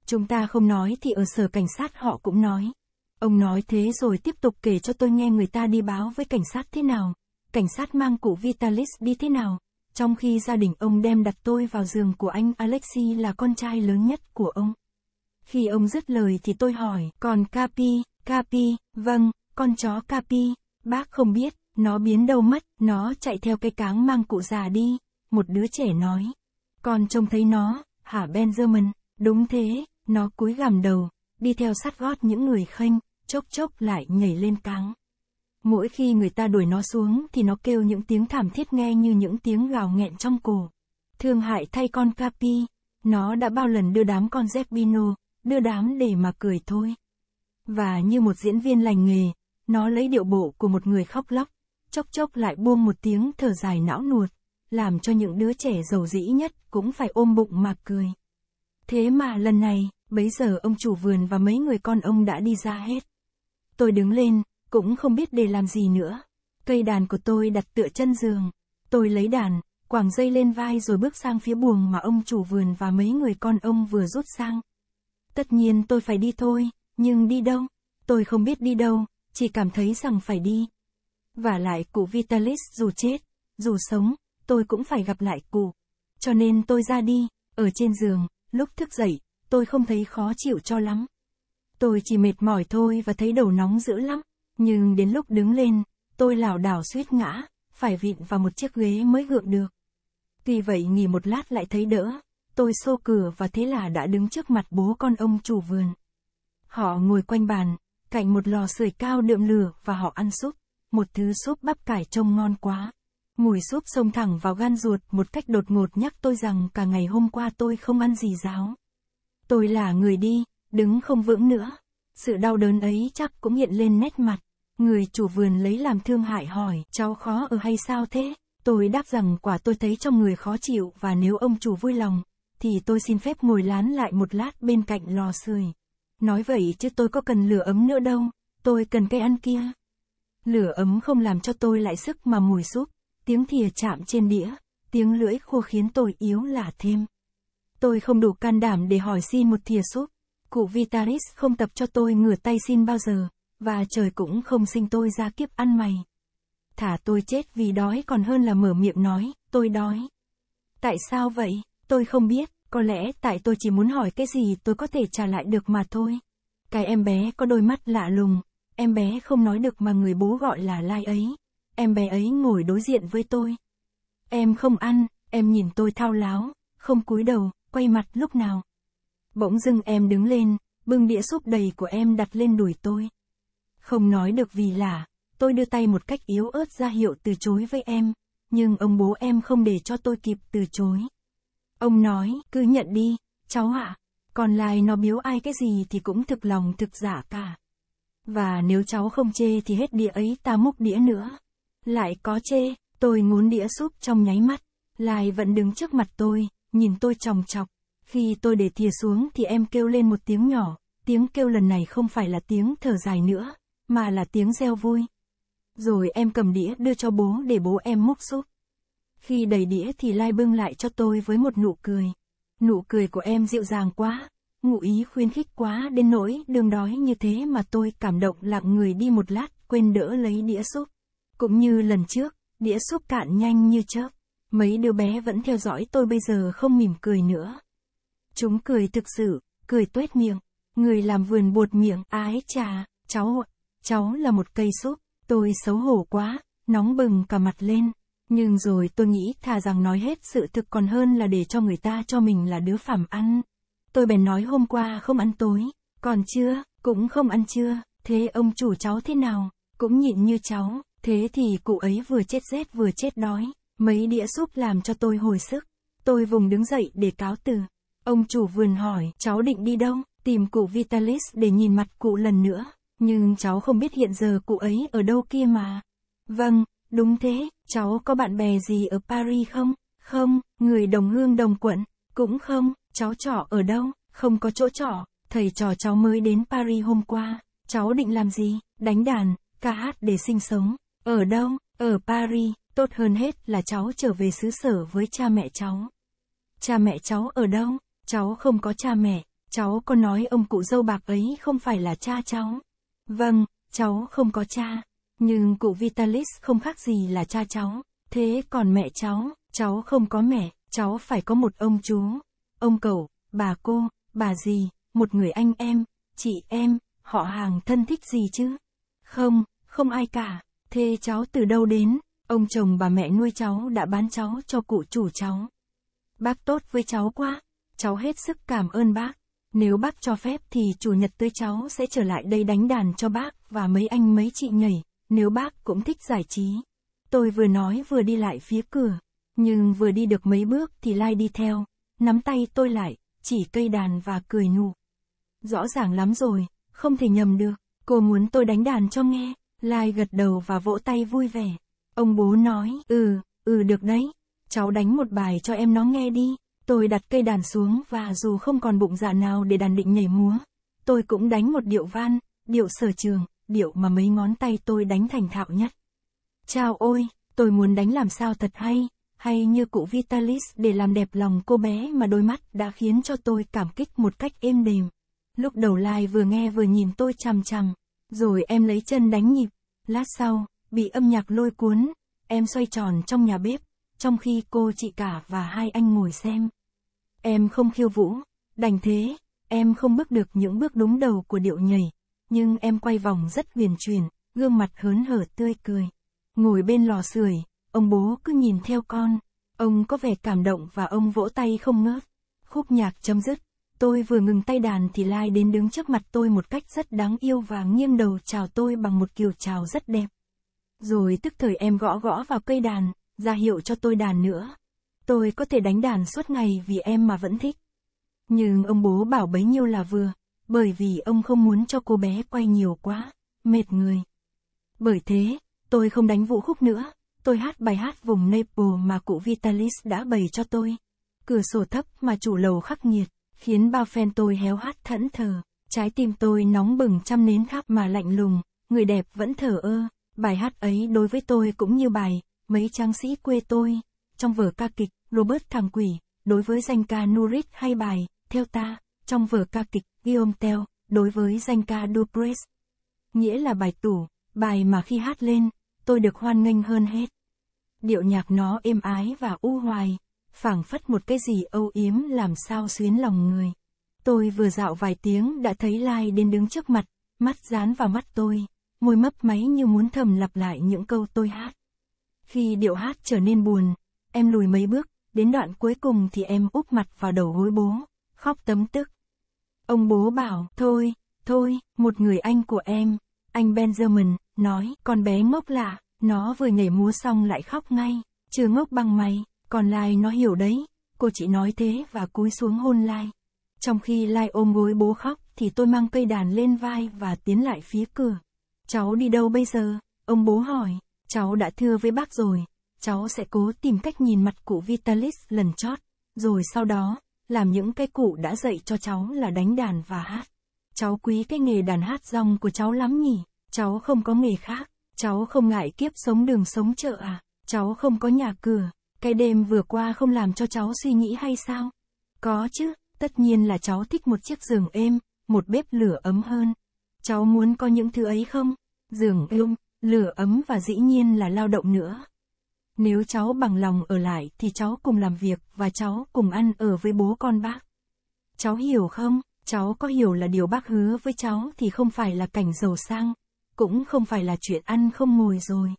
Chúng ta không nói thì ở sở cảnh sát họ cũng nói. Ông nói thế rồi tiếp tục kể cho tôi nghe người ta đi báo với cảnh sát thế nào, cảnh sát mang cụ Vitalis đi thế nào, trong khi gia đình ông đem đặt tôi vào giường của anh Alexi là con trai lớn nhất của ông. Khi ông dứt lời thì tôi hỏi, còn Capi, Capi, vâng, con chó Capi, bác không biết, nó biến đâu mất, nó chạy theo cái cáng mang cụ già đi, một đứa trẻ nói. Con trông thấy nó, hả Benjamin, đúng thế, nó cúi gằm đầu, đi theo sát gót những người khênh, chốc chốc lại nhảy lên cáng. Mỗi khi người ta đuổi nó xuống thì nó kêu những tiếng thảm thiết nghe như những tiếng gào nghẹn trong cổ. Thương hại thay con Capi, nó đã bao lần đưa đám con Zeppino, đưa đám để mà cười thôi. Và như một diễn viên lành nghề, nó lấy điệu bộ của một người khóc lóc, chốc chốc lại buông một tiếng thở dài não nuột, làm cho những đứa trẻ giàu dĩ nhất cũng phải ôm bụng mà cười. Thế mà lần này, bấy giờ ông chủ vườn và mấy người con ông đã đi ra hết. Tôi đứng lên, cũng không biết để làm gì nữa. Cây đàn của tôi đặt tựa chân giường, tôi lấy đàn, quàng dây lên vai rồi bước sang phía buồng mà ông chủ vườn và mấy người con ông vừa rút sang. Tất nhiên tôi phải đi thôi, nhưng đi đâu? Tôi không biết đi đâu, chỉ cảm thấy rằng phải đi. Và lại cụ Vitalis dù chết, dù sống, tôi cũng phải gặp lại cụ. Cho nên tôi ra đi, ở trên giường, lúc thức dậy, tôi không thấy khó chịu cho lắm. Tôi chỉ mệt mỏi thôi và thấy đầu nóng dữ lắm nhưng đến lúc đứng lên, tôi lảo đảo suýt ngã, phải vịn vào một chiếc ghế mới gượng được. Tuy vậy nghỉ một lát lại thấy đỡ, tôi xô cửa và thế là đã đứng trước mặt bố con ông chủ vườn. Họ ngồi quanh bàn, cạnh một lò sưởi cao đượm lửa và họ ăn súp, một thứ súp bắp cải trông ngon quá. Mùi súp xông thẳng vào gan ruột một cách đột ngột nhắc tôi rằng cả ngày hôm qua tôi không ăn gì ráo. Tôi là người đi, đứng không vững nữa. Sự đau đớn ấy chắc cũng hiện lên nét mặt. Người chủ vườn lấy làm thương hại hỏi, cháu khó ở hay sao thế? Tôi đáp rằng quả tôi thấy trong người khó chịu và nếu ông chủ vui lòng, thì tôi xin phép ngồi lán lại một lát bên cạnh lò sưởi. Nói vậy chứ tôi có cần lửa ấm nữa đâu, tôi cần cây ăn kia. Lửa ấm không làm cho tôi lại sức mà mùi súp, tiếng thìa chạm trên đĩa, tiếng lưỡi khô khiến tôi yếu lả thêm. Tôi không đủ can đảm để hỏi xin một thìa súp. Cụ Vitaris không tập cho tôi ngửa tay xin bao giờ, và trời cũng không sinh tôi ra kiếp ăn mày. Thả tôi chết vì đói còn hơn là mở miệng nói, tôi đói. Tại sao vậy, tôi không biết, có lẽ tại tôi chỉ muốn hỏi cái gì tôi có thể trả lại được mà thôi. Cái em bé có đôi mắt lạ lùng, em bé không nói được mà người bố gọi là lai ấy. Em bé ấy ngồi đối diện với tôi. Em không ăn, em nhìn tôi thao láo, không cúi đầu, quay mặt lúc nào. Bỗng dưng em đứng lên, bưng đĩa súp đầy của em đặt lên đùi tôi. Không nói được vì là tôi đưa tay một cách yếu ớt ra hiệu từ chối với em, nhưng ông bố em không để cho tôi kịp từ chối. Ông nói, cứ nhận đi, cháu ạ, à, còn lại nó biếu ai cái gì thì cũng thực lòng thực giả cả. Và nếu cháu không chê thì hết đĩa ấy ta múc đĩa nữa. Lại có chê, tôi ngốn đĩa súp trong nháy mắt, lại vẫn đứng trước mặt tôi, nhìn tôi chòng chọc. Khi tôi để thìa xuống thì em kêu lên một tiếng nhỏ, tiếng kêu lần này không phải là tiếng thở dài nữa, mà là tiếng reo vui. Rồi em cầm đĩa đưa cho bố để bố em múc súp. Khi đầy đĩa thì Lai bưng lại cho tôi với một nụ cười. Nụ cười của em dịu dàng quá, ngụ ý khuyến khích quá đến nỗi đường đói như thế mà tôi cảm động lặng người đi một lát quên đỡ lấy đĩa súp. Cũng như lần trước, đĩa súp cạn nhanh như chớp. Mấy đứa bé vẫn theo dõi tôi bây giờ không mỉm cười nữa. Chúng cười thực sự, cười tuét miệng. Người làm vườn bột miệng, ái chà, cháu, cháu là một cây súp. Tôi xấu hổ quá, nóng bừng cả mặt lên. Nhưng rồi tôi nghĩ thà rằng nói hết sự thực còn hơn là để cho người ta cho mình là đứa phàm ăn. Tôi bèn nói hôm qua không ăn tối, còn chưa, cũng không ăn trưa. thế ông chủ cháu thế nào, cũng nhịn như cháu, thế thì cụ ấy vừa chết rét vừa chết đói, mấy đĩa súp làm cho tôi hồi sức. Tôi vùng đứng dậy để cáo từ. Ông chủ vườn hỏi, cháu định đi đâu? Tìm cụ Vitalis để nhìn mặt cụ lần nữa. Nhưng cháu không biết hiện giờ cụ ấy ở đâu kia mà. Vâng, đúng thế, cháu có bạn bè gì ở Paris không? Không, người đồng hương đồng quận, cũng không, cháu trọ ở đâu? Không có chỗ trọ, thầy trò cháu mới đến Paris hôm qua. Cháu định làm gì? Đánh đàn, ca hát để sinh sống. Ở đâu? Ở Paris, tốt hơn hết là cháu trở về xứ sở với cha mẹ cháu. Cha mẹ cháu ở đâu? cháu không có cha mẹ, cháu có nói ông cụ dâu bạc ấy không phải là cha cháu. Vâng, cháu không có cha, nhưng cụ Vitalis không khác gì là cha cháu, thế còn mẹ cháu, cháu không có mẹ, cháu phải có một ông chú, ông cậu, bà cô, bà dì, một người anh em, chị em, họ hàng thân thích gì chứ? Không, không ai cả, thế cháu từ đâu đến, ông chồng bà mẹ nuôi cháu đã bán cháu cho cụ chủ cháu. Bác tốt với cháu quá cháu hết sức cảm ơn bác. Nếu bác cho phép thì chủ nhật tới cháu sẽ trở lại đây đánh đàn cho bác và mấy anh mấy chị nhảy, nếu bác cũng thích giải trí. Tôi vừa nói vừa đi lại phía cửa, nhưng vừa đi được mấy bước thì Lai đi theo, nắm tay tôi lại, chỉ cây đàn và cười nhụ. Rõ ràng lắm rồi, không thể nhầm được, cô muốn tôi đánh đàn cho nghe, Lai gật đầu và vỗ tay vui vẻ. Ông bố nói, ừ, ừ được đấy, cháu đánh một bài cho em nó nghe đi. Tôi đặt cây đàn xuống và dù không còn bụng dạ nào để đàn định nhảy múa, tôi cũng đánh một điệu van, điệu sở trường, điệu mà mấy ngón tay tôi đánh thành thạo nhất. Chào ôi, tôi muốn đánh làm sao thật hay, hay như cụ Vitalis để làm đẹp lòng cô bé mà đôi mắt đã khiến cho tôi cảm kích một cách êm đềm. Lúc đầu Lai vừa nghe vừa nhìn tôi chằm chằm, rồi em lấy chân đánh nhịp, lát sau, bị âm nhạc lôi cuốn, em xoay tròn trong nhà bếp, trong khi cô chị cả và hai anh ngồi xem. Em không khiêu vũ, đành thế, em không bước được những bước đúng đầu của điệu nhảy, nhưng em quay vòng rất huyền chuyển, gương mặt hớn hở tươi cười. Ngồi bên lò sưởi, ông bố cứ nhìn theo con, ông có vẻ cảm động và ông vỗ tay không ngớt. Khúc nhạc chấm dứt, tôi vừa ngừng tay đàn thì Lai đến đứng trước mặt tôi một cách rất đáng yêu và nghiêng đầu chào tôi bằng một kiểu chào rất đẹp. Rồi tức thời em gõ gõ vào cây đàn, ra hiệu cho tôi đàn nữa. Tôi có thể đánh đàn suốt ngày vì em mà vẫn thích. Nhưng ông bố bảo bấy nhiêu là vừa, bởi vì ông không muốn cho cô bé quay nhiều quá, mệt người. Bởi thế, tôi không đánh vũ khúc nữa, tôi hát bài hát vùng Naples mà cụ Vitalis đã bày cho tôi. Cửa sổ thấp mà chủ lầu khắc nghiệt, khiến bao phen tôi héo hát thẫn thờ. Trái tim tôi nóng bừng trăm nến khắp mà lạnh lùng, người đẹp vẫn thở ơ. Bài hát ấy đối với tôi cũng như bài, mấy trang sĩ quê tôi, trong vở ca kịch Robert Thằng Quỷ, đối với danh ca Nurit hay bài, theo ta, trong vở ca kịch Guillaume Tell, đối với danh ca Duprez. Nghĩa là bài tủ, bài mà khi hát lên, tôi được hoan nghênh hơn hết. Điệu nhạc nó êm ái và u hoài, phảng phất một cái gì âu yếm làm sao xuyến lòng người. Tôi vừa dạo vài tiếng đã thấy Lai đến đứng trước mặt, mắt dán vào mắt tôi, môi mấp máy như muốn thầm lặp lại những câu tôi hát. Khi điệu hát trở nên buồn, em lùi mấy bước, Đến đoạn cuối cùng thì em úp mặt vào đầu gối bố, khóc tấm tức. Ông bố bảo, thôi, thôi, một người anh của em, anh Benjamin, nói, con bé ngốc lạ, nó vừa nhảy múa xong lại khóc ngay, chưa ngốc bằng mày, còn Lai nó hiểu đấy, cô chỉ nói thế và cúi xuống hôn Lai. Trong khi Lai ôm gối bố khóc thì tôi mang cây đàn lên vai và tiến lại phía cửa. Cháu đi đâu bây giờ? Ông bố hỏi, cháu đã thưa với bác rồi, cháu sẽ cố tìm cách nhìn mặt cụ Vitalis lần chót, rồi sau đó, làm những cái cụ đã dạy cho cháu là đánh đàn và hát. Cháu quý cái nghề đàn hát rong của cháu lắm nhỉ, cháu không có nghề khác, cháu không ngại kiếp sống đường sống chợ à, cháu không có nhà cửa, cái đêm vừa qua không làm cho cháu suy nghĩ hay sao? Có chứ, tất nhiên là cháu thích một chiếc giường êm, một bếp lửa ấm hơn. Cháu muốn có những thứ ấy không? Giường êm, lửa ấm và dĩ nhiên là lao động nữa. Nếu cháu bằng lòng ở lại thì cháu cùng làm việc và cháu cùng ăn ở với bố con bác. Cháu hiểu không? Cháu có hiểu là điều bác hứa với cháu thì không phải là cảnh giàu sang, cũng không phải là chuyện ăn không ngồi rồi.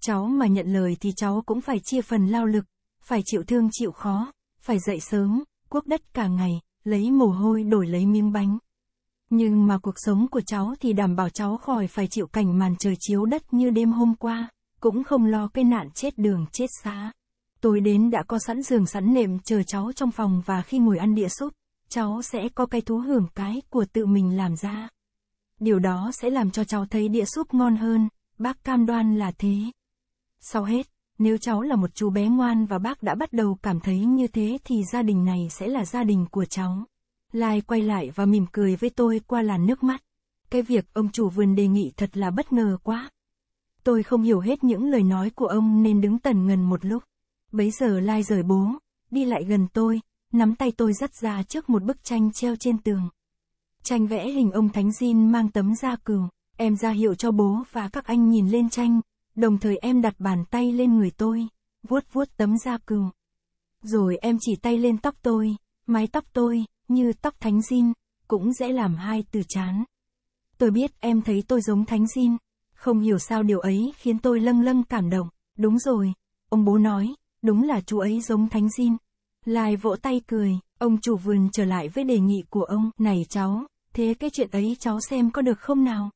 Cháu mà nhận lời thì cháu cũng phải chia phần lao lực, phải chịu thương chịu khó, phải dậy sớm, cuốc đất cả ngày, lấy mồ hôi đổi lấy miếng bánh. Nhưng mà cuộc sống của cháu thì đảm bảo cháu khỏi phải chịu cảnh màn trời chiếu đất như đêm hôm qua cũng không lo cái nạn chết đường chết xá. Tôi đến đã có sẵn giường sẵn nệm chờ cháu trong phòng và khi ngồi ăn đĩa súp, cháu sẽ có cái thú hưởng cái của tự mình làm ra. Điều đó sẽ làm cho cháu thấy đĩa súp ngon hơn, bác cam đoan là thế. Sau hết, nếu cháu là một chú bé ngoan và bác đã bắt đầu cảm thấy như thế thì gia đình này sẽ là gia đình của cháu. Lai quay lại và mỉm cười với tôi qua làn nước mắt. Cái việc ông chủ vườn đề nghị thật là bất ngờ quá tôi không hiểu hết những lời nói của ông nên đứng tần ngần một lúc. Bấy giờ Lai rời bố, đi lại gần tôi, nắm tay tôi dắt ra trước một bức tranh treo trên tường. Tranh vẽ hình ông Thánh Jin mang tấm da cừu, em ra hiệu cho bố và các anh nhìn lên tranh, đồng thời em đặt bàn tay lên người tôi, vuốt vuốt tấm da cừu. Rồi em chỉ tay lên tóc tôi, mái tóc tôi, như tóc Thánh Jin, cũng dễ làm hai từ chán. Tôi biết em thấy tôi giống Thánh Jin, không hiểu sao điều ấy khiến tôi lâng lâng cảm động. Đúng rồi, ông bố nói, đúng là chú ấy giống Thánh Jin. Lai vỗ tay cười, ông chủ vườn trở lại với đề nghị của ông. Này cháu, thế cái chuyện ấy cháu xem có được không nào?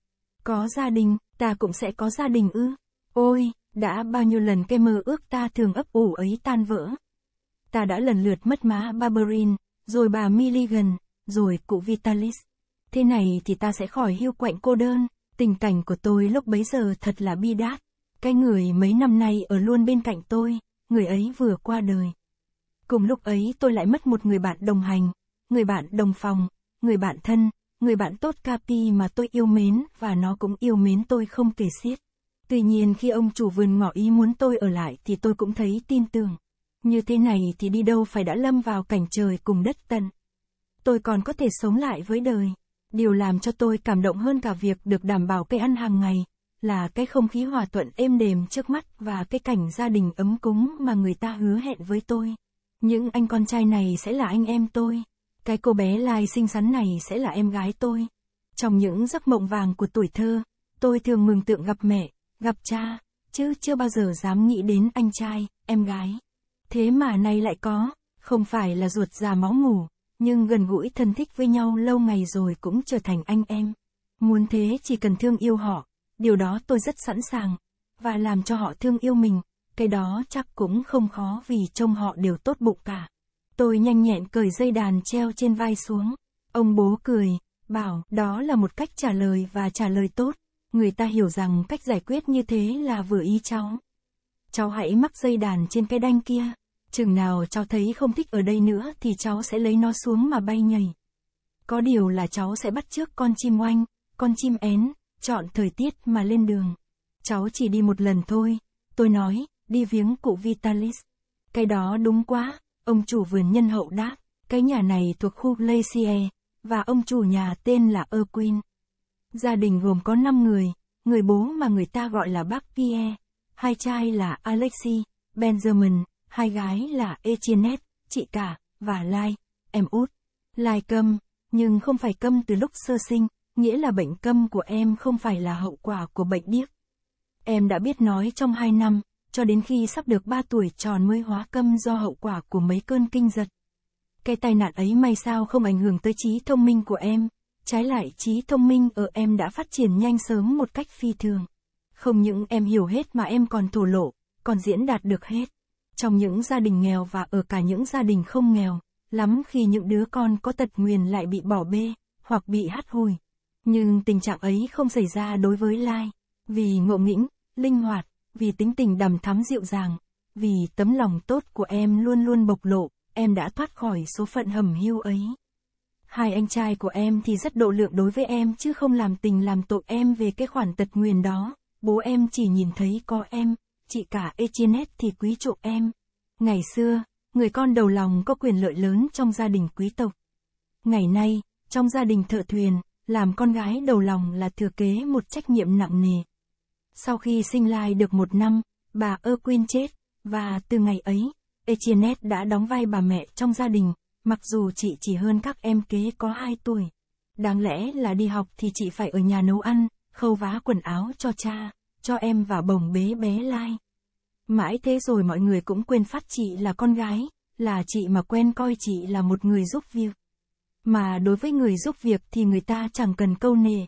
Có gia đình, ta cũng sẽ có gia đình ư. Ôi, đã bao nhiêu lần cái mơ ước ta thường ấp ủ ấy tan vỡ. Ta đã lần lượt mất má Barberin, rồi bà Milligan, rồi cụ Vitalis. Thế này thì ta sẽ khỏi hiu quạnh cô đơn. Tình cảnh của tôi lúc bấy giờ thật là bi đát. Cái người mấy năm nay ở luôn bên cạnh tôi, người ấy vừa qua đời. Cùng lúc ấy tôi lại mất một người bạn đồng hành, người bạn đồng phòng, người bạn thân, người bạn tốt Capi mà tôi yêu mến và nó cũng yêu mến tôi không kể xiết. Tuy nhiên khi ông chủ vườn ngỏ ý muốn tôi ở lại thì tôi cũng thấy tin tưởng. Như thế này thì đi đâu phải đã lâm vào cảnh trời cùng đất tận. Tôi còn có thể sống lại với đời. Điều làm cho tôi cảm động hơn cả việc được đảm bảo cây ăn hàng ngày, là cái không khí hòa thuận êm đềm trước mắt và cái cảnh gia đình ấm cúng mà người ta hứa hẹn với tôi. Những anh con trai này sẽ là anh em tôi. Cái cô bé lai xinh xắn này sẽ là em gái tôi. Trong những giấc mộng vàng của tuổi thơ, tôi thường mừng tượng gặp mẹ, gặp cha, chứ chưa bao giờ dám nghĩ đến anh trai, em gái. Thế mà nay lại có, không phải là ruột già máu ngủ, nhưng gần gũi thân thích với nhau lâu ngày rồi cũng trở thành anh em. Muốn thế chỉ cần thương yêu họ, điều đó tôi rất sẵn sàng, và làm cho họ thương yêu mình, cái đó chắc cũng không khó vì trông họ đều tốt bụng cả. Tôi nhanh nhẹn cởi dây đàn treo trên vai xuống. Ông bố cười, bảo đó là một cách trả lời và trả lời tốt. Người ta hiểu rằng cách giải quyết như thế là vừa ý cháu. Cháu hãy mắc dây đàn trên cái đanh kia chừng nào cháu thấy không thích ở đây nữa thì cháu sẽ lấy nó xuống mà bay nhảy. Có điều là cháu sẽ bắt trước con chim oanh, con chim én, chọn thời tiết mà lên đường. Cháu chỉ đi một lần thôi, tôi nói, đi viếng cụ Vitalis. Cái đó đúng quá, ông chủ vườn nhân hậu đáp, cái nhà này thuộc khu Glacier, và ông chủ nhà tên là Erwin. Gia đình gồm có 5 người, người bố mà người ta gọi là bác Pierre, hai trai là Alexi, Benjamin, hai gái là Echienet, chị cả, và Lai, em út. Lai câm, nhưng không phải câm từ lúc sơ sinh, nghĩa là bệnh câm của em không phải là hậu quả của bệnh điếc. Em đã biết nói trong hai năm, cho đến khi sắp được ba tuổi tròn mới hóa câm do hậu quả của mấy cơn kinh giật. Cái tai nạn ấy may sao không ảnh hưởng tới trí thông minh của em, trái lại trí thông minh ở em đã phát triển nhanh sớm một cách phi thường. Không những em hiểu hết mà em còn thổ lộ, còn diễn đạt được hết. Trong những gia đình nghèo và ở cả những gia đình không nghèo, lắm khi những đứa con có tật nguyền lại bị bỏ bê, hoặc bị hắt hủi. Nhưng tình trạng ấy không xảy ra đối với Lai, vì ngộ nghĩnh, linh hoạt, vì tính tình đầm thắm dịu dàng, vì tấm lòng tốt của em luôn luôn bộc lộ, em đã thoát khỏi số phận hầm hưu ấy. Hai anh trai của em thì rất độ lượng đối với em chứ không làm tình làm tội em về cái khoản tật nguyền đó, bố em chỉ nhìn thấy có em, chị cả Echinet thì quý trộm em. Ngày xưa, người con đầu lòng có quyền lợi lớn trong gia đình quý tộc. Ngày nay, trong gia đình thợ thuyền, làm con gái đầu lòng là thừa kế một trách nhiệm nặng nề. Sau khi sinh lai được một năm, bà ơ quyên chết, và từ ngày ấy, Echinet đã đóng vai bà mẹ trong gia đình, mặc dù chị chỉ hơn các em kế có 2 tuổi. Đáng lẽ là đi học thì chị phải ở nhà nấu ăn, khâu vá quần áo cho cha cho em và bồng bế bé Lai. Mãi thế rồi mọi người cũng quên phát chị là con gái, là chị mà quen coi chị là một người giúp việc. Mà đối với người giúp việc thì người ta chẳng cần câu nệ.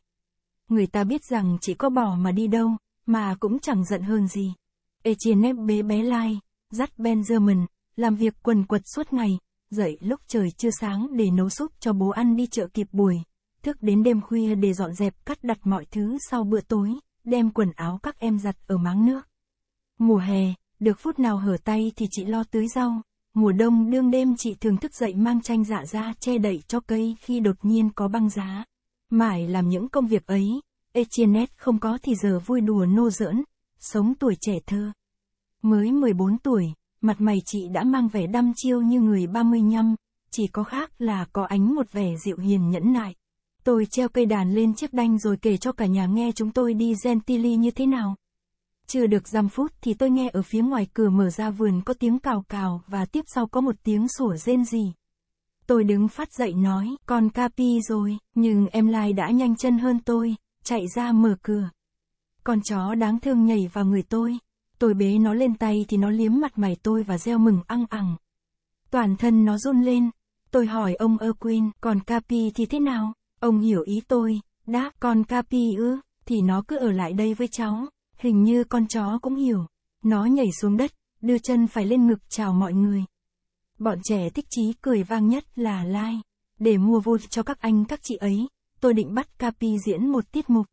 Người ta biết rằng chị có bỏ mà đi đâu, mà cũng chẳng giận hơn gì. Etienne bế bé Lai, dắt Benjamin, làm việc quần quật suốt ngày, dậy lúc trời chưa sáng để nấu súp cho bố ăn đi chợ kịp buổi, thức đến đêm khuya để dọn dẹp cắt đặt mọi thứ sau bữa tối đem quần áo các em giặt ở máng nước. Mùa hè, được phút nào hở tay thì chị lo tưới rau, mùa đông đương đêm chị thường thức dậy mang tranh dạ ra che đậy cho cây khi đột nhiên có băng giá. Mãi làm những công việc ấy, Etiennet không có thì giờ vui đùa nô giỡn, sống tuổi trẻ thơ. Mới 14 tuổi, mặt mày chị đã mang vẻ đăm chiêu như người 35, chỉ có khác là có ánh một vẻ dịu hiền nhẫn nại. Tôi treo cây đàn lên chiếc đanh rồi kể cho cả nhà nghe chúng tôi đi Gentili như thế nào. Chưa được dăm phút thì tôi nghe ở phía ngoài cửa mở ra vườn có tiếng cào cào và tiếp sau có một tiếng sủa rên rỉ. Tôi đứng phát dậy nói, con Capi rồi, nhưng em Lai đã nhanh chân hơn tôi, chạy ra mở cửa. Con chó đáng thương nhảy vào người tôi, tôi bế nó lên tay thì nó liếm mặt mày tôi và reo mừng ăn ẳng. Toàn thân nó run lên, tôi hỏi ông Erwin, còn Capi thì thế nào? Ông hiểu ý tôi, đáp con Capi ư, thì nó cứ ở lại đây với cháu, hình như con chó cũng hiểu. Nó nhảy xuống đất, đưa chân phải lên ngực chào mọi người. Bọn trẻ thích chí cười vang nhất là Lai. Để mua vui cho các anh các chị ấy, tôi định bắt Capi diễn một tiết mục.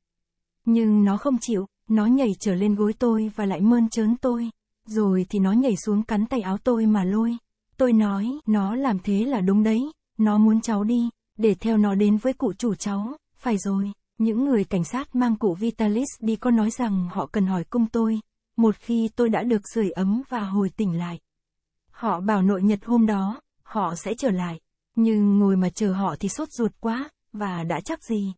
Nhưng nó không chịu, nó nhảy trở lên gối tôi và lại mơn trớn tôi. Rồi thì nó nhảy xuống cắn tay áo tôi mà lôi. Tôi nói, nó làm thế là đúng đấy, nó muốn cháu đi để theo nó đến với cụ chủ cháu, phải rồi. Những người cảnh sát mang cụ Vitalis đi có nói rằng họ cần hỏi cung tôi, một khi tôi đã được sưởi ấm và hồi tỉnh lại. Họ bảo nội nhật hôm đó, họ sẽ trở lại, nhưng ngồi mà chờ họ thì sốt ruột quá, và đã chắc gì.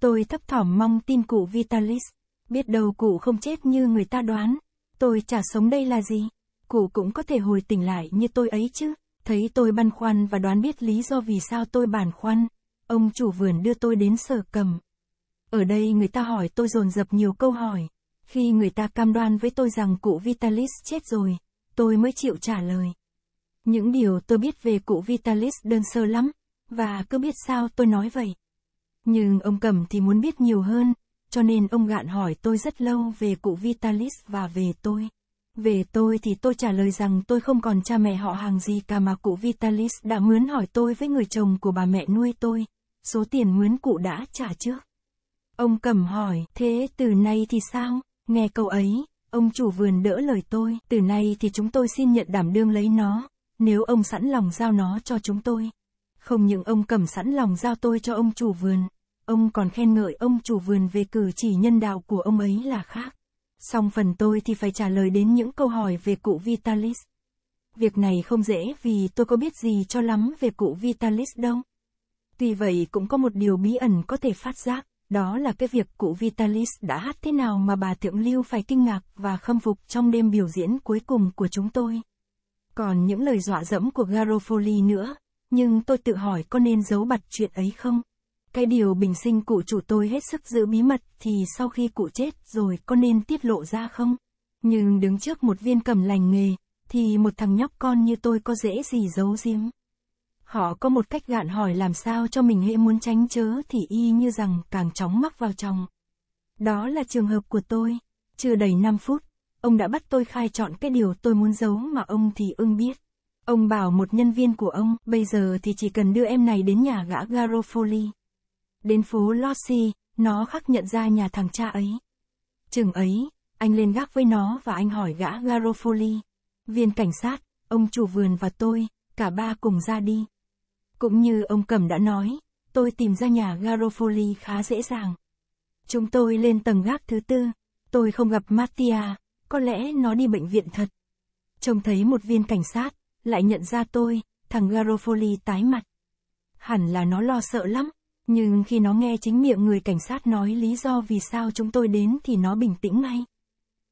Tôi thấp thỏm mong tin cụ Vitalis, biết đâu cụ không chết như người ta đoán, tôi chả sống đây là gì, cụ cũng có thể hồi tỉnh lại như tôi ấy chứ. Thấy tôi băn khoăn và đoán biết lý do vì sao tôi băn khoăn, ông chủ vườn đưa tôi đến sở cầm. Ở đây người ta hỏi tôi dồn dập nhiều câu hỏi. Khi người ta cam đoan với tôi rằng cụ Vitalis chết rồi, tôi mới chịu trả lời. Những điều tôi biết về cụ Vitalis đơn sơ lắm, và cứ biết sao tôi nói vậy. Nhưng ông cầm thì muốn biết nhiều hơn, cho nên ông gạn hỏi tôi rất lâu về cụ Vitalis và về tôi. Về tôi thì tôi trả lời rằng tôi không còn cha mẹ họ hàng gì cả mà cụ Vitalis đã mướn hỏi tôi với người chồng của bà mẹ nuôi tôi. Số tiền mướn cụ đã trả trước. Ông cầm hỏi, thế từ nay thì sao? Nghe câu ấy, ông chủ vườn đỡ lời tôi, từ nay thì chúng tôi xin nhận đảm đương lấy nó, nếu ông sẵn lòng giao nó cho chúng tôi. Không những ông cầm sẵn lòng giao tôi cho ông chủ vườn, ông còn khen ngợi ông chủ vườn về cử chỉ nhân đạo của ông ấy là khác. Song phần tôi thì phải trả lời đến những câu hỏi về cụ Vitalis. Việc này không dễ vì tôi có biết gì cho lắm về cụ Vitalis đâu. Tuy vậy cũng có một điều bí ẩn có thể phát giác, đó là cái việc cụ Vitalis đã hát thế nào mà bà Thượng Lưu phải kinh ngạc và khâm phục trong đêm biểu diễn cuối cùng của chúng tôi. Còn những lời dọa dẫm của Garofoli nữa, nhưng tôi tự hỏi có nên giấu bật chuyện ấy không? Cái điều bình sinh cụ chủ tôi hết sức giữ bí mật thì sau khi cụ chết rồi có nên tiết lộ ra không? Nhưng đứng trước một viên cầm lành nghề, thì một thằng nhóc con như tôi có dễ gì giấu giếm. Họ có một cách gạn hỏi làm sao cho mình hễ muốn tránh chớ thì y như rằng càng chóng mắc vào chồng. Đó là trường hợp của tôi. Chưa đầy 5 phút, ông đã bắt tôi khai chọn cái điều tôi muốn giấu mà ông thì ưng biết. Ông bảo một nhân viên của ông, bây giờ thì chỉ cần đưa em này đến nhà gã Garofoli. Đến phố Lossy, nó khắc nhận ra nhà thằng cha ấy. Chừng ấy, anh lên gác với nó và anh hỏi gã Garofoli. Viên cảnh sát, ông chủ vườn và tôi, cả ba cùng ra đi. Cũng như ông Cẩm đã nói, tôi tìm ra nhà Garofoli khá dễ dàng. Chúng tôi lên tầng gác thứ tư, tôi không gặp Mattia, có lẽ nó đi bệnh viện thật. Trông thấy một viên cảnh sát, lại nhận ra tôi, thằng Garofoli tái mặt. Hẳn là nó lo sợ lắm, nhưng khi nó nghe chính miệng người cảnh sát nói lý do vì sao chúng tôi đến thì nó bình tĩnh ngay.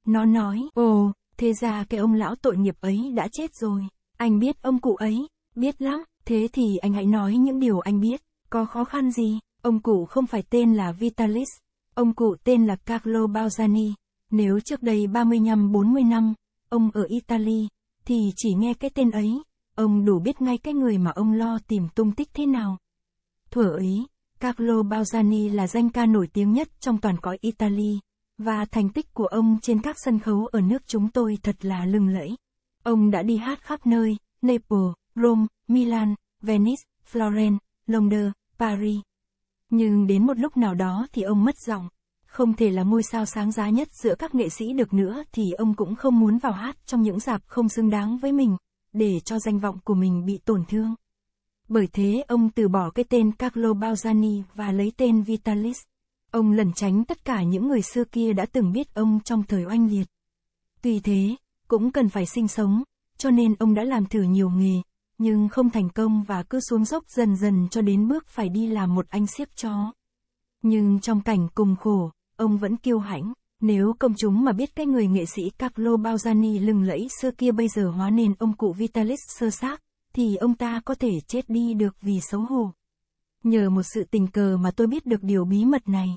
Nó nói, ồ, thế ra cái ông lão tội nghiệp ấy đã chết rồi. Anh biết ông cụ ấy, biết lắm, thế thì anh hãy nói những điều anh biết. Có khó khăn gì, ông cụ không phải tên là Vitalis, ông cụ tên là Carlo Balzani. Nếu trước đây 35-40 năm, ông ở Italy, thì chỉ nghe cái tên ấy, ông đủ biết ngay cái người mà ông lo tìm tung tích thế nào. Thuở ấy, Carlo Barzani là danh ca nổi tiếng nhất trong toàn cõi Italy, và thành tích của ông trên các sân khấu ở nước chúng tôi thật là lừng lẫy. Ông đã đi hát khắp nơi, Naples, Rome, Milan, Venice, Florence, London, Paris. Nhưng đến một lúc nào đó thì ông mất giọng. Không thể là ngôi sao sáng giá nhất giữa các nghệ sĩ được nữa thì ông cũng không muốn vào hát trong những dạp không xứng đáng với mình, để cho danh vọng của mình bị tổn thương. Bởi thế ông từ bỏ cái tên Carlo Balzani và lấy tên Vitalis. Ông lẩn tránh tất cả những người xưa kia đã từng biết ông trong thời oanh liệt. Tuy thế, cũng cần phải sinh sống, cho nên ông đã làm thử nhiều nghề, nhưng không thành công và cứ xuống dốc dần dần cho đến bước phải đi làm một anh siếc chó. Nhưng trong cảnh cùng khổ, ông vẫn kiêu hãnh, nếu công chúng mà biết cái người nghệ sĩ Carlo Balzani lừng lẫy xưa kia bây giờ hóa nên ông cụ Vitalis sơ xác, thì ông ta có thể chết đi được vì xấu hổ. Nhờ một sự tình cờ mà tôi biết được điều bí mật này.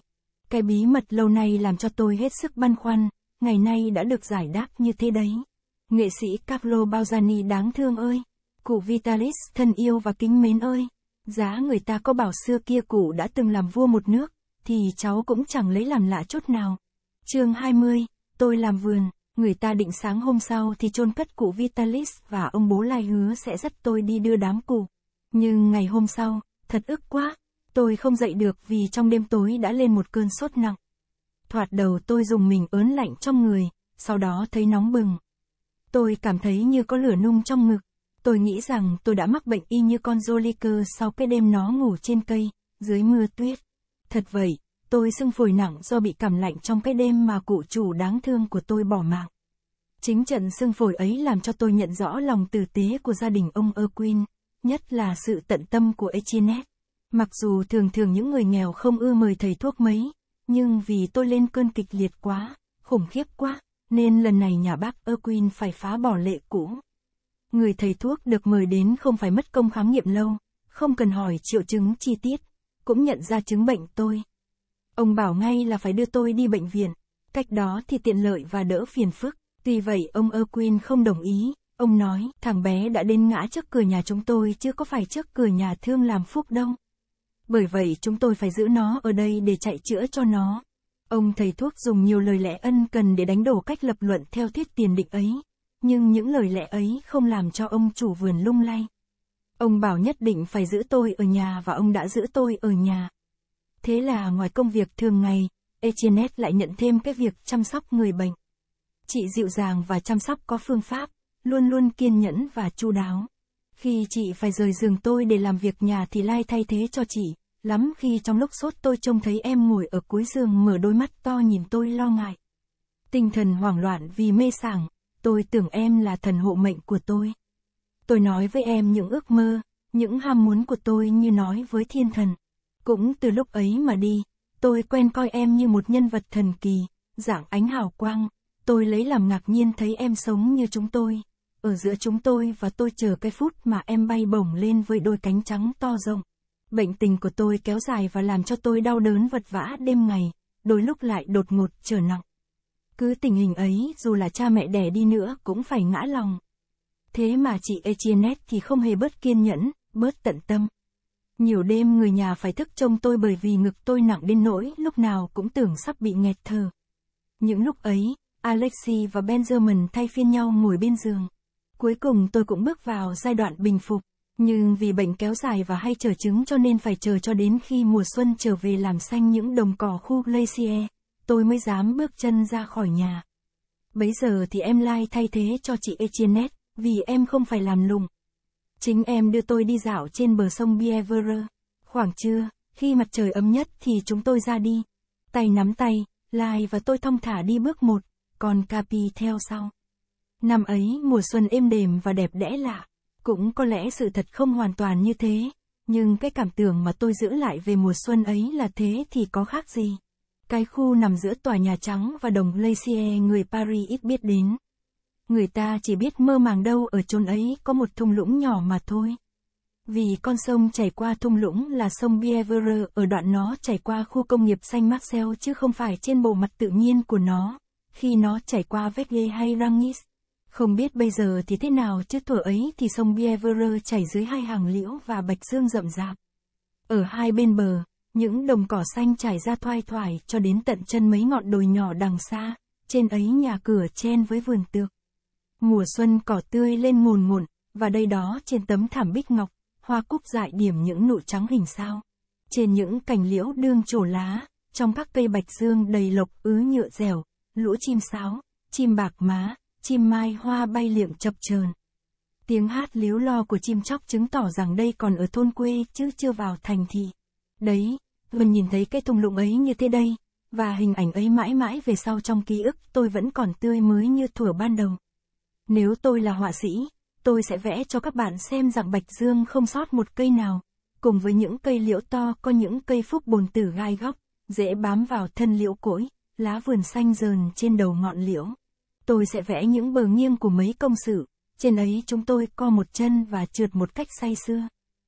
Cái bí mật lâu nay làm cho tôi hết sức băn khoăn, ngày nay đã được giải đáp như thế đấy. Nghệ sĩ Carlo Bauzani đáng thương ơi! Cụ Vitalis thân yêu và kính mến ơi! Giá người ta có bảo xưa kia cụ đã từng làm vua một nước, thì cháu cũng chẳng lấy làm lạ chút nào. chương 20, tôi làm vườn người ta định sáng hôm sau thì chôn cất cụ Vitalis và ông bố Lai hứa sẽ dắt tôi đi đưa đám cụ. Nhưng ngày hôm sau, thật ức quá, tôi không dậy được vì trong đêm tối đã lên một cơn sốt nặng. Thoạt đầu tôi dùng mình ớn lạnh trong người, sau đó thấy nóng bừng. Tôi cảm thấy như có lửa nung trong ngực. Tôi nghĩ rằng tôi đã mắc bệnh y như con Joliker sau cái đêm nó ngủ trên cây, dưới mưa tuyết. Thật vậy, Tôi sưng phổi nặng do bị cảm lạnh trong cái đêm mà cụ chủ đáng thương của tôi bỏ mạng. Chính trận sưng phổi ấy làm cho tôi nhận rõ lòng tử tế của gia đình ông Erwin, nhất là sự tận tâm của Echinet. Mặc dù thường thường những người nghèo không ưa mời thầy thuốc mấy, nhưng vì tôi lên cơn kịch liệt quá, khủng khiếp quá, nên lần này nhà bác Erwin phải phá bỏ lệ cũ. Người thầy thuốc được mời đến không phải mất công khám nghiệm lâu, không cần hỏi triệu chứng chi tiết, cũng nhận ra chứng bệnh tôi, Ông bảo ngay là phải đưa tôi đi bệnh viện. Cách đó thì tiện lợi và đỡ phiền phức. Tuy vậy ông ơ Erwin không đồng ý. Ông nói, thằng bé đã đến ngã trước cửa nhà chúng tôi chứ có phải trước cửa nhà thương làm phúc đâu. Bởi vậy chúng tôi phải giữ nó ở đây để chạy chữa cho nó. Ông thầy thuốc dùng nhiều lời lẽ ân cần để đánh đổ cách lập luận theo thuyết tiền định ấy. Nhưng những lời lẽ ấy không làm cho ông chủ vườn lung lay. Ông bảo nhất định phải giữ tôi ở nhà và ông đã giữ tôi ở nhà. Thế là ngoài công việc thường ngày, Echenet lại nhận thêm cái việc chăm sóc người bệnh. Chị dịu dàng và chăm sóc có phương pháp, luôn luôn kiên nhẫn và chu đáo. Khi chị phải rời giường tôi để làm việc nhà thì Lai thay thế cho chị, lắm khi trong lúc sốt tôi trông thấy em ngồi ở cuối giường mở đôi mắt to nhìn tôi lo ngại. Tinh thần hoảng loạn vì mê sảng, tôi tưởng em là thần hộ mệnh của tôi. Tôi nói với em những ước mơ, những ham muốn của tôi như nói với thiên thần. Cũng từ lúc ấy mà đi, tôi quen coi em như một nhân vật thần kỳ, dạng ánh hào quang, tôi lấy làm ngạc nhiên thấy em sống như chúng tôi. Ở giữa chúng tôi và tôi chờ cái phút mà em bay bổng lên với đôi cánh trắng to rộng. Bệnh tình của tôi kéo dài và làm cho tôi đau đớn vật vã đêm ngày, đôi lúc lại đột ngột trở nặng. Cứ tình hình ấy dù là cha mẹ đẻ đi nữa cũng phải ngã lòng. Thế mà chị Etienne thì không hề bớt kiên nhẫn, bớt tận tâm. Nhiều đêm người nhà phải thức trông tôi bởi vì ngực tôi nặng đến nỗi lúc nào cũng tưởng sắp bị nghẹt thở. Những lúc ấy, Alexi và Benjamin thay phiên nhau ngồi bên giường. Cuối cùng tôi cũng bước vào giai đoạn bình phục, nhưng vì bệnh kéo dài và hay trở chứng cho nên phải chờ cho đến khi mùa xuân trở về làm xanh những đồng cỏ khu Glacier, tôi mới dám bước chân ra khỏi nhà. Bấy giờ thì em Lai thay thế cho chị Etienne, vì em không phải làm lùng. Chính em đưa tôi đi dạo trên bờ sông Bievre. Khoảng trưa, khi mặt trời ấm nhất thì chúng tôi ra đi. Tay nắm tay, Lai và tôi thong thả đi bước một, còn Capi theo sau. Năm ấy mùa xuân êm đềm và đẹp đẽ lạ. Cũng có lẽ sự thật không hoàn toàn như thế, nhưng cái cảm tưởng mà tôi giữ lại về mùa xuân ấy là thế thì có khác gì. Cái khu nằm giữa tòa Nhà Trắng và đồng Glacier người Paris ít biết đến. Người ta chỉ biết mơ màng đâu ở chốn ấy có một thung lũng nhỏ mà thôi. Vì con sông chảy qua thung lũng là sông Bièvre ở đoạn nó chảy qua khu công nghiệp xanh Marcel chứ không phải trên bộ mặt tự nhiên của nó, khi nó chảy qua Vegle hay Rangis. Không biết bây giờ thì thế nào chứ tuổi ấy thì sông Bièvre chảy dưới hai hàng liễu và bạch dương rậm rạp. Ở hai bên bờ, những đồng cỏ xanh trải ra thoai thoải cho đến tận chân mấy ngọn đồi nhỏ đằng xa, trên ấy nhà cửa chen với vườn tược mùa xuân cỏ tươi lên mùn mùn, và đây đó trên tấm thảm bích ngọc, hoa cúc dại điểm những nụ trắng hình sao. Trên những cành liễu đương trổ lá, trong các cây bạch dương đầy lộc ứ nhựa dẻo, lũ chim sáo, chim bạc má, chim mai hoa bay liệng chập chờn. Tiếng hát líu lo của chim chóc chứng tỏ rằng đây còn ở thôn quê chứ chưa vào thành thị. Đấy, mình nhìn thấy cái thùng lũng ấy như thế đây, và hình ảnh ấy mãi mãi về sau trong ký ức tôi vẫn còn tươi mới như thuở ban đầu. Nếu tôi là họa sĩ, tôi sẽ vẽ cho các bạn xem rằng Bạch Dương không sót một cây nào. Cùng với những cây liễu to có những cây phúc bồn tử gai góc, dễ bám vào thân liễu cỗi, lá vườn xanh dờn trên đầu ngọn liễu. Tôi sẽ vẽ những bờ nghiêng của mấy công sự, trên ấy chúng tôi co một chân và trượt một cách say xưa.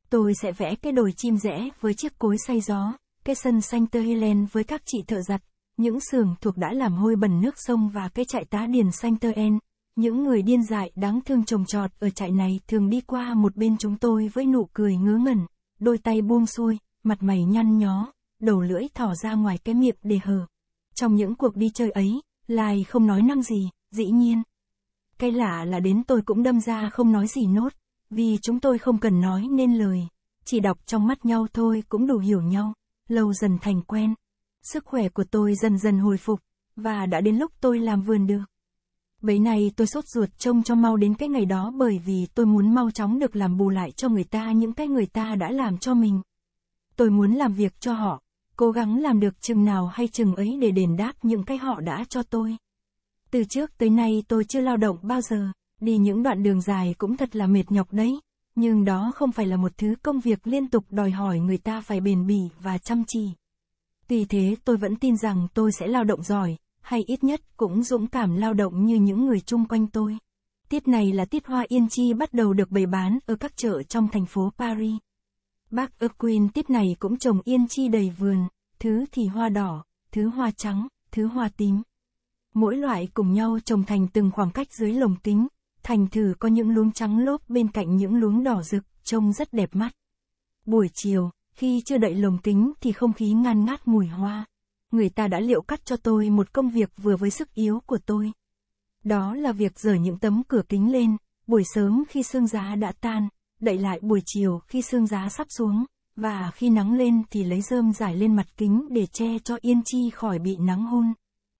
Tôi sẽ vẽ cái đồi chim rẽ với chiếc cối say gió, cái sân xanh tơ Helen với các chị thợ giặt, những sườn thuộc đã làm hôi bẩn nước sông và cái trại tá điền xanh tơ En những người điên dại đáng thương trồng trọt ở trại này thường đi qua một bên chúng tôi với nụ cười ngớ ngẩn, đôi tay buông xuôi, mặt mày nhăn nhó, đầu lưỡi thỏ ra ngoài cái miệng để hờ. Trong những cuộc đi chơi ấy, Lai không nói năng gì, dĩ nhiên. Cái lạ là đến tôi cũng đâm ra không nói gì nốt, vì chúng tôi không cần nói nên lời, chỉ đọc trong mắt nhau thôi cũng đủ hiểu nhau, lâu dần thành quen. Sức khỏe của tôi dần dần hồi phục, và đã đến lúc tôi làm vườn được. Bấy này tôi sốt ruột trông cho mau đến cái ngày đó bởi vì tôi muốn mau chóng được làm bù lại cho người ta những cái người ta đã làm cho mình. Tôi muốn làm việc cho họ, cố gắng làm được chừng nào hay chừng ấy để đền đáp những cái họ đã cho tôi. Từ trước tới nay tôi chưa lao động bao giờ, đi những đoạn đường dài cũng thật là mệt nhọc đấy, nhưng đó không phải là một thứ công việc liên tục đòi hỏi người ta phải bền bỉ và chăm chỉ. tuy thế tôi vẫn tin rằng tôi sẽ lao động giỏi, hay ít nhất cũng dũng cảm lao động như những người chung quanh tôi. Tiết này là tiết hoa yên chi bắt đầu được bày bán ở các chợ trong thành phố Paris. Bác Erquin tiết này cũng trồng yên chi đầy vườn, thứ thì hoa đỏ, thứ hoa trắng, thứ hoa tím. Mỗi loại cùng nhau trồng thành từng khoảng cách dưới lồng kính, thành thử có những luống trắng lốp bên cạnh những luống đỏ rực, trông rất đẹp mắt. Buổi chiều, khi chưa đậy lồng kính thì không khí ngăn ngát mùi hoa người ta đã liệu cắt cho tôi một công việc vừa với sức yếu của tôi. Đó là việc dở những tấm cửa kính lên, buổi sớm khi sương giá đã tan, đậy lại buổi chiều khi sương giá sắp xuống, và khi nắng lên thì lấy rơm rải lên mặt kính để che cho yên chi khỏi bị nắng hôn.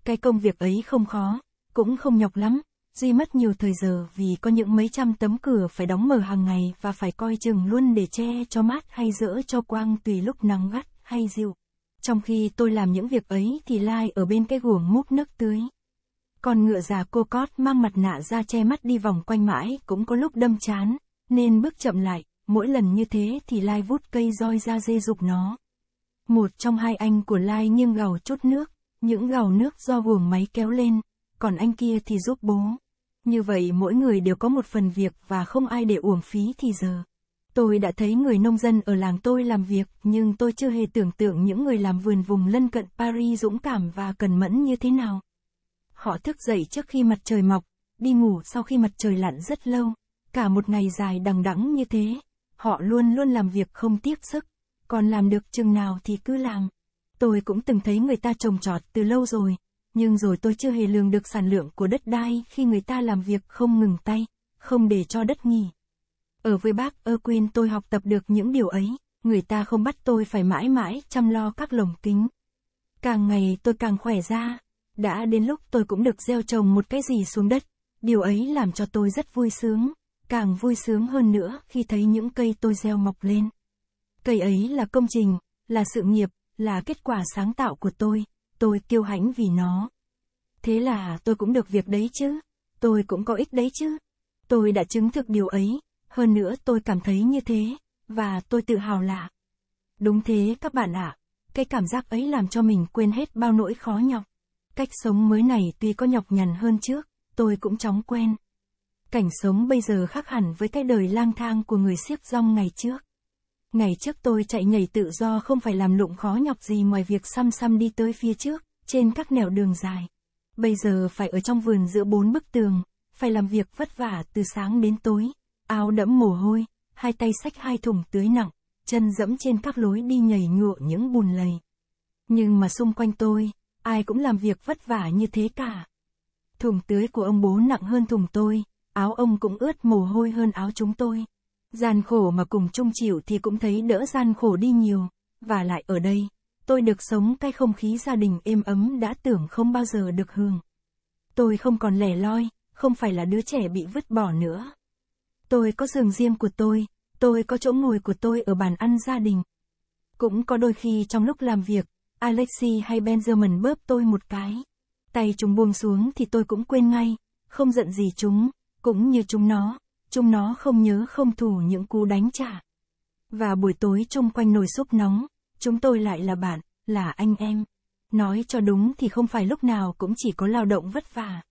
Cái công việc ấy không khó, cũng không nhọc lắm, duy mất nhiều thời giờ vì có những mấy trăm tấm cửa phải đóng mở hàng ngày và phải coi chừng luôn để che cho mát hay dỡ cho quang tùy lúc nắng gắt hay dịu. Trong khi tôi làm những việc ấy thì Lai ở bên cái guồng múc nước tưới. Còn ngựa già cô cót mang mặt nạ ra che mắt đi vòng quanh mãi cũng có lúc đâm chán, nên bước chậm lại, mỗi lần như thế thì Lai vút cây roi ra dê dục nó. Một trong hai anh của Lai nghiêng gầu chốt nước, những gầu nước do guồng máy kéo lên, còn anh kia thì giúp bố. Như vậy mỗi người đều có một phần việc và không ai để uổng phí thì giờ. Tôi đã thấy người nông dân ở làng tôi làm việc, nhưng tôi chưa hề tưởng tượng những người làm vườn vùng lân cận Paris dũng cảm và cần mẫn như thế nào. Họ thức dậy trước khi mặt trời mọc, đi ngủ sau khi mặt trời lặn rất lâu. Cả một ngày dài đằng đẵng như thế, họ luôn luôn làm việc không tiếc sức, còn làm được chừng nào thì cứ làm. Tôi cũng từng thấy người ta trồng trọt từ lâu rồi, nhưng rồi tôi chưa hề lường được sản lượng của đất đai khi người ta làm việc không ngừng tay, không để cho đất nghỉ. Ở với bác ơ quyên tôi học tập được những điều ấy, người ta không bắt tôi phải mãi mãi chăm lo các lồng kính. Càng ngày tôi càng khỏe ra, đã đến lúc tôi cũng được gieo trồng một cái gì xuống đất, điều ấy làm cho tôi rất vui sướng, càng vui sướng hơn nữa khi thấy những cây tôi gieo mọc lên. Cây ấy là công trình, là sự nghiệp, là kết quả sáng tạo của tôi, tôi kiêu hãnh vì nó. Thế là tôi cũng được việc đấy chứ, tôi cũng có ích đấy chứ. Tôi đã chứng thực điều ấy, hơn nữa tôi cảm thấy như thế, và tôi tự hào lạ. Đúng thế các bạn ạ, à, cái cảm giác ấy làm cho mình quên hết bao nỗi khó nhọc. Cách sống mới này tuy có nhọc nhằn hơn trước, tôi cũng chóng quen. Cảnh sống bây giờ khác hẳn với cái đời lang thang của người siếc rong ngày trước. Ngày trước tôi chạy nhảy tự do không phải làm lụng khó nhọc gì ngoài việc xăm xăm đi tới phía trước, trên các nẻo đường dài. Bây giờ phải ở trong vườn giữa bốn bức tường, phải làm việc vất vả từ sáng đến tối áo đẫm mồ hôi, hai tay xách hai thùng tưới nặng, chân dẫm trên các lối đi nhảy ngựa những bùn lầy. Nhưng mà xung quanh tôi, ai cũng làm việc vất vả như thế cả. Thùng tưới của ông bố nặng hơn thùng tôi, áo ông cũng ướt mồ hôi hơn áo chúng tôi. Gian khổ mà cùng chung chịu thì cũng thấy đỡ gian khổ đi nhiều, và lại ở đây, tôi được sống cái không khí gia đình êm ấm đã tưởng không bao giờ được hưởng. Tôi không còn lẻ loi, không phải là đứa trẻ bị vứt bỏ nữa. Tôi có giường riêng của tôi, tôi có chỗ ngồi của tôi ở bàn ăn gia đình. Cũng có đôi khi trong lúc làm việc, Alexi hay Benjamin bóp tôi một cái. Tay chúng buông xuống thì tôi cũng quên ngay, không giận gì chúng, cũng như chúng nó, chúng nó không nhớ không thủ những cú đánh trả. Và buổi tối chung quanh nồi súp nóng, chúng tôi lại là bạn, là anh em. Nói cho đúng thì không phải lúc nào cũng chỉ có lao động vất vả.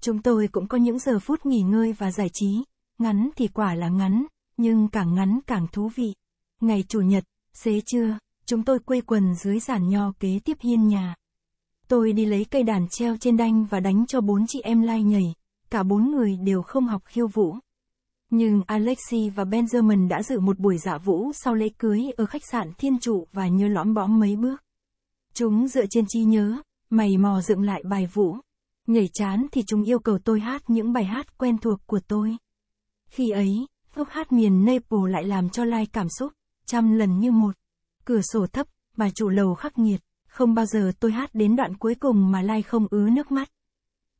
Chúng tôi cũng có những giờ phút nghỉ ngơi và giải trí, ngắn thì quả là ngắn, nhưng càng ngắn càng thú vị. Ngày Chủ nhật, xế trưa, chúng tôi quây quần dưới giàn nho kế tiếp hiên nhà. Tôi đi lấy cây đàn treo trên đanh và đánh cho bốn chị em lai nhảy, cả bốn người đều không học khiêu vũ. Nhưng Alexi và Benjamin đã dự một buổi dạ vũ sau lễ cưới ở khách sạn Thiên Trụ và như lõm bõm mấy bước. Chúng dựa trên trí nhớ, mày mò dựng lại bài vũ. Nhảy chán thì chúng yêu cầu tôi hát những bài hát quen thuộc của tôi. Khi ấy, gốc hát miền Naples lại làm cho Lai cảm xúc, trăm lần như một. Cửa sổ thấp, bà chủ lầu khắc nghiệt, không bao giờ tôi hát đến đoạn cuối cùng mà Lai không ứ nước mắt.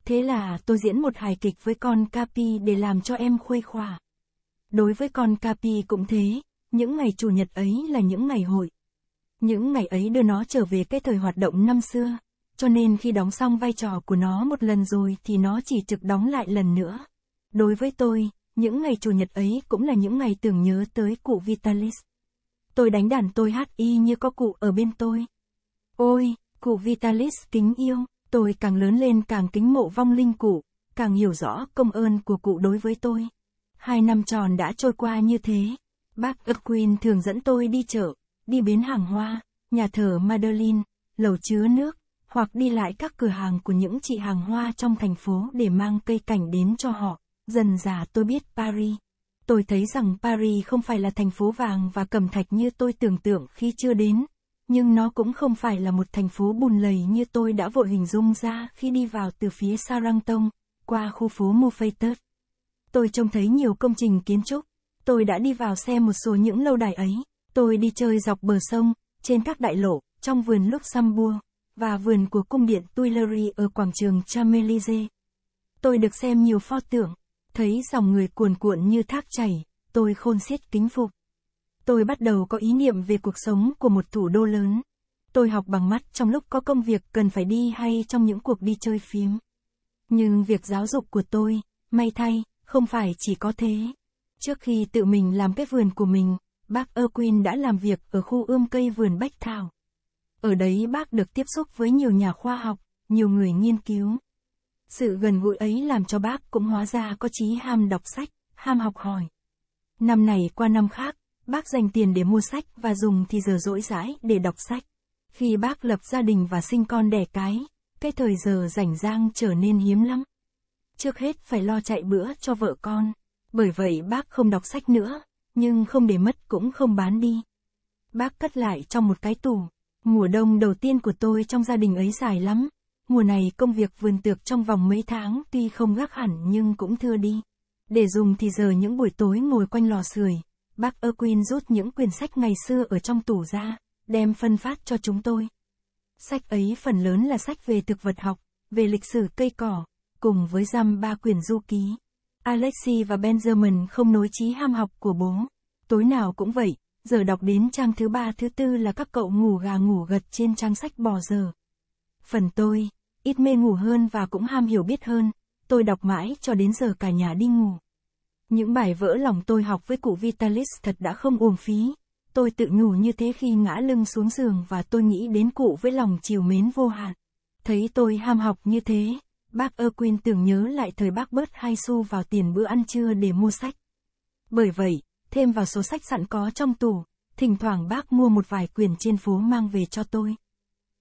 Thế là tôi diễn một hài kịch với con Capi để làm cho em khuây khỏa. Đối với con Capi cũng thế, những ngày chủ nhật ấy là những ngày hội. Những ngày ấy đưa nó trở về cái thời hoạt động năm xưa, cho nên khi đóng xong vai trò của nó một lần rồi thì nó chỉ trực đóng lại lần nữa. Đối với tôi, những ngày chủ nhật ấy cũng là những ngày tưởng nhớ tới cụ Vitalis. Tôi đánh đàn tôi hát y như có cụ ở bên tôi. Ôi, cụ Vitalis kính yêu, tôi càng lớn lên càng kính mộ vong linh cụ, càng hiểu rõ công ơn của cụ đối với tôi. Hai năm tròn đã trôi qua như thế. Bác Erquin thường dẫn tôi đi chợ, đi bến hàng hoa, nhà thờ Madeline, lầu chứa nước, hoặc đi lại các cửa hàng của những chị hàng hoa trong thành phố để mang cây cảnh đến cho họ. Dần dà tôi biết Paris. Tôi thấy rằng Paris không phải là thành phố vàng và cẩm thạch như tôi tưởng tượng khi chưa đến, nhưng nó cũng không phải là một thành phố bùn lầy như tôi đã vội hình dung ra khi đi vào từ phía Sarangtong, qua khu phố Montfaytert. Tôi trông thấy nhiều công trình kiến trúc, tôi đã đi vào xe một số những lâu đài ấy, tôi đi chơi dọc bờ sông, trên các đại lộ, trong vườn Luxembourg, và vườn của cung điện Tuileries ở quảng trường Champs-Élysées. Tôi được xem nhiều pho tượng, Thấy dòng người cuồn cuộn như thác chảy, tôi khôn xiết kính phục. Tôi bắt đầu có ý niệm về cuộc sống của một thủ đô lớn. Tôi học bằng mắt trong lúc có công việc cần phải đi hay trong những cuộc đi chơi phím. Nhưng việc giáo dục của tôi, may thay, không phải chỉ có thế. Trước khi tự mình làm cái vườn của mình, bác Erwin đã làm việc ở khu ươm cây vườn Bách Thảo. Ở đấy bác được tiếp xúc với nhiều nhà khoa học, nhiều người nghiên cứu. Sự gần gũi ấy làm cho bác cũng hóa ra có chí ham đọc sách, ham học hỏi. Năm này qua năm khác, bác dành tiền để mua sách và dùng thì giờ rỗi rãi để đọc sách. Khi bác lập gia đình và sinh con đẻ cái, cái thời giờ rảnh rang trở nên hiếm lắm. Trước hết phải lo chạy bữa cho vợ con, bởi vậy bác không đọc sách nữa, nhưng không để mất cũng không bán đi. Bác cất lại trong một cái tủ. Mùa đông đầu tiên của tôi trong gia đình ấy dài lắm, Mùa này công việc vườn tược trong vòng mấy tháng tuy không gác hẳn nhưng cũng thưa đi. Để dùng thì giờ những buổi tối ngồi quanh lò sưởi, bác Erwin rút những quyển sách ngày xưa ở trong tủ ra, đem phân phát cho chúng tôi. Sách ấy phần lớn là sách về thực vật học, về lịch sử cây cỏ, cùng với dăm ba quyển du ký. Alexi và Benjamin không nối trí ham học của bố. Tối nào cũng vậy, giờ đọc đến trang thứ ba thứ tư là các cậu ngủ gà ngủ gật trên trang sách bò giờ. Phần tôi, ít mê ngủ hơn và cũng ham hiểu biết hơn, tôi đọc mãi cho đến giờ cả nhà đi ngủ. Những bài vỡ lòng tôi học với cụ Vitalis thật đã không uổng phí. Tôi tự ngủ như thế khi ngã lưng xuống giường và tôi nghĩ đến cụ với lòng chiều mến vô hạn. Thấy tôi ham học như thế, bác ơ quên tưởng nhớ lại thời bác bớt hai xu vào tiền bữa ăn trưa để mua sách. Bởi vậy, thêm vào số sách sẵn có trong tủ, thỉnh thoảng bác mua một vài quyển trên phố mang về cho tôi.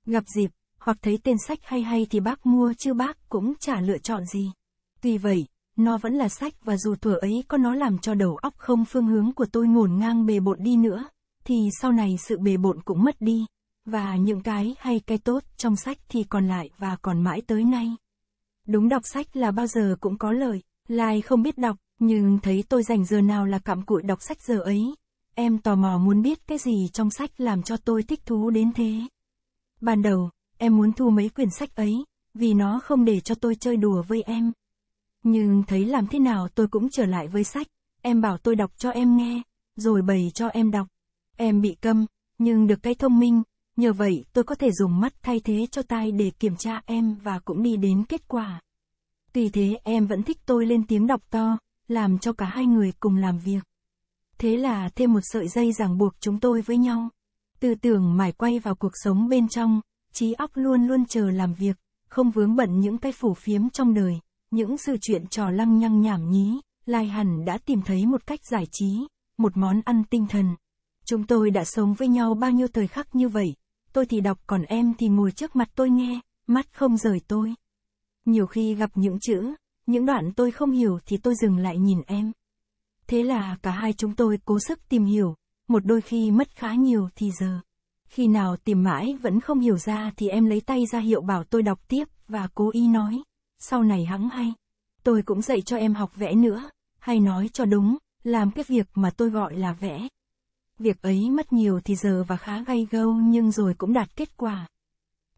Gặp dịp, hoặc thấy tên sách hay hay thì bác mua chứ bác cũng chả lựa chọn gì. Tuy vậy, nó vẫn là sách và dù thuở ấy có nó làm cho đầu óc không phương hướng của tôi ngổn ngang bề bộn đi nữa, thì sau này sự bề bộn cũng mất đi, và những cái hay cái tốt trong sách thì còn lại và còn mãi tới nay. Đúng đọc sách là bao giờ cũng có lợi, Lai không biết đọc, nhưng thấy tôi dành giờ nào là cặm cụi đọc sách giờ ấy. Em tò mò muốn biết cái gì trong sách làm cho tôi thích thú đến thế. Ban đầu, em muốn thu mấy quyển sách ấy, vì nó không để cho tôi chơi đùa với em. Nhưng thấy làm thế nào tôi cũng trở lại với sách, em bảo tôi đọc cho em nghe, rồi bày cho em đọc. Em bị câm, nhưng được cái thông minh, nhờ vậy tôi có thể dùng mắt thay thế cho tai để kiểm tra em và cũng đi đến kết quả. Tuy thế em vẫn thích tôi lên tiếng đọc to, làm cho cả hai người cùng làm việc. Thế là thêm một sợi dây ràng buộc chúng tôi với nhau. Tư tưởng mải quay vào cuộc sống bên trong, trí óc luôn luôn chờ làm việc, không vướng bận những cái phủ phiếm trong đời, những sự chuyện trò lăng nhăng nhảm nhí, Lai Hẳn đã tìm thấy một cách giải trí, một món ăn tinh thần. Chúng tôi đã sống với nhau bao nhiêu thời khắc như vậy, tôi thì đọc còn em thì ngồi trước mặt tôi nghe, mắt không rời tôi. Nhiều khi gặp những chữ, những đoạn tôi không hiểu thì tôi dừng lại nhìn em. Thế là cả hai chúng tôi cố sức tìm hiểu, một đôi khi mất khá nhiều thì giờ. Khi nào tìm mãi vẫn không hiểu ra thì em lấy tay ra hiệu bảo tôi đọc tiếp, và cố ý nói. Sau này hắng hay. Tôi cũng dạy cho em học vẽ nữa, hay nói cho đúng, làm cái việc mà tôi gọi là vẽ. Việc ấy mất nhiều thì giờ và khá gay gâu nhưng rồi cũng đạt kết quả.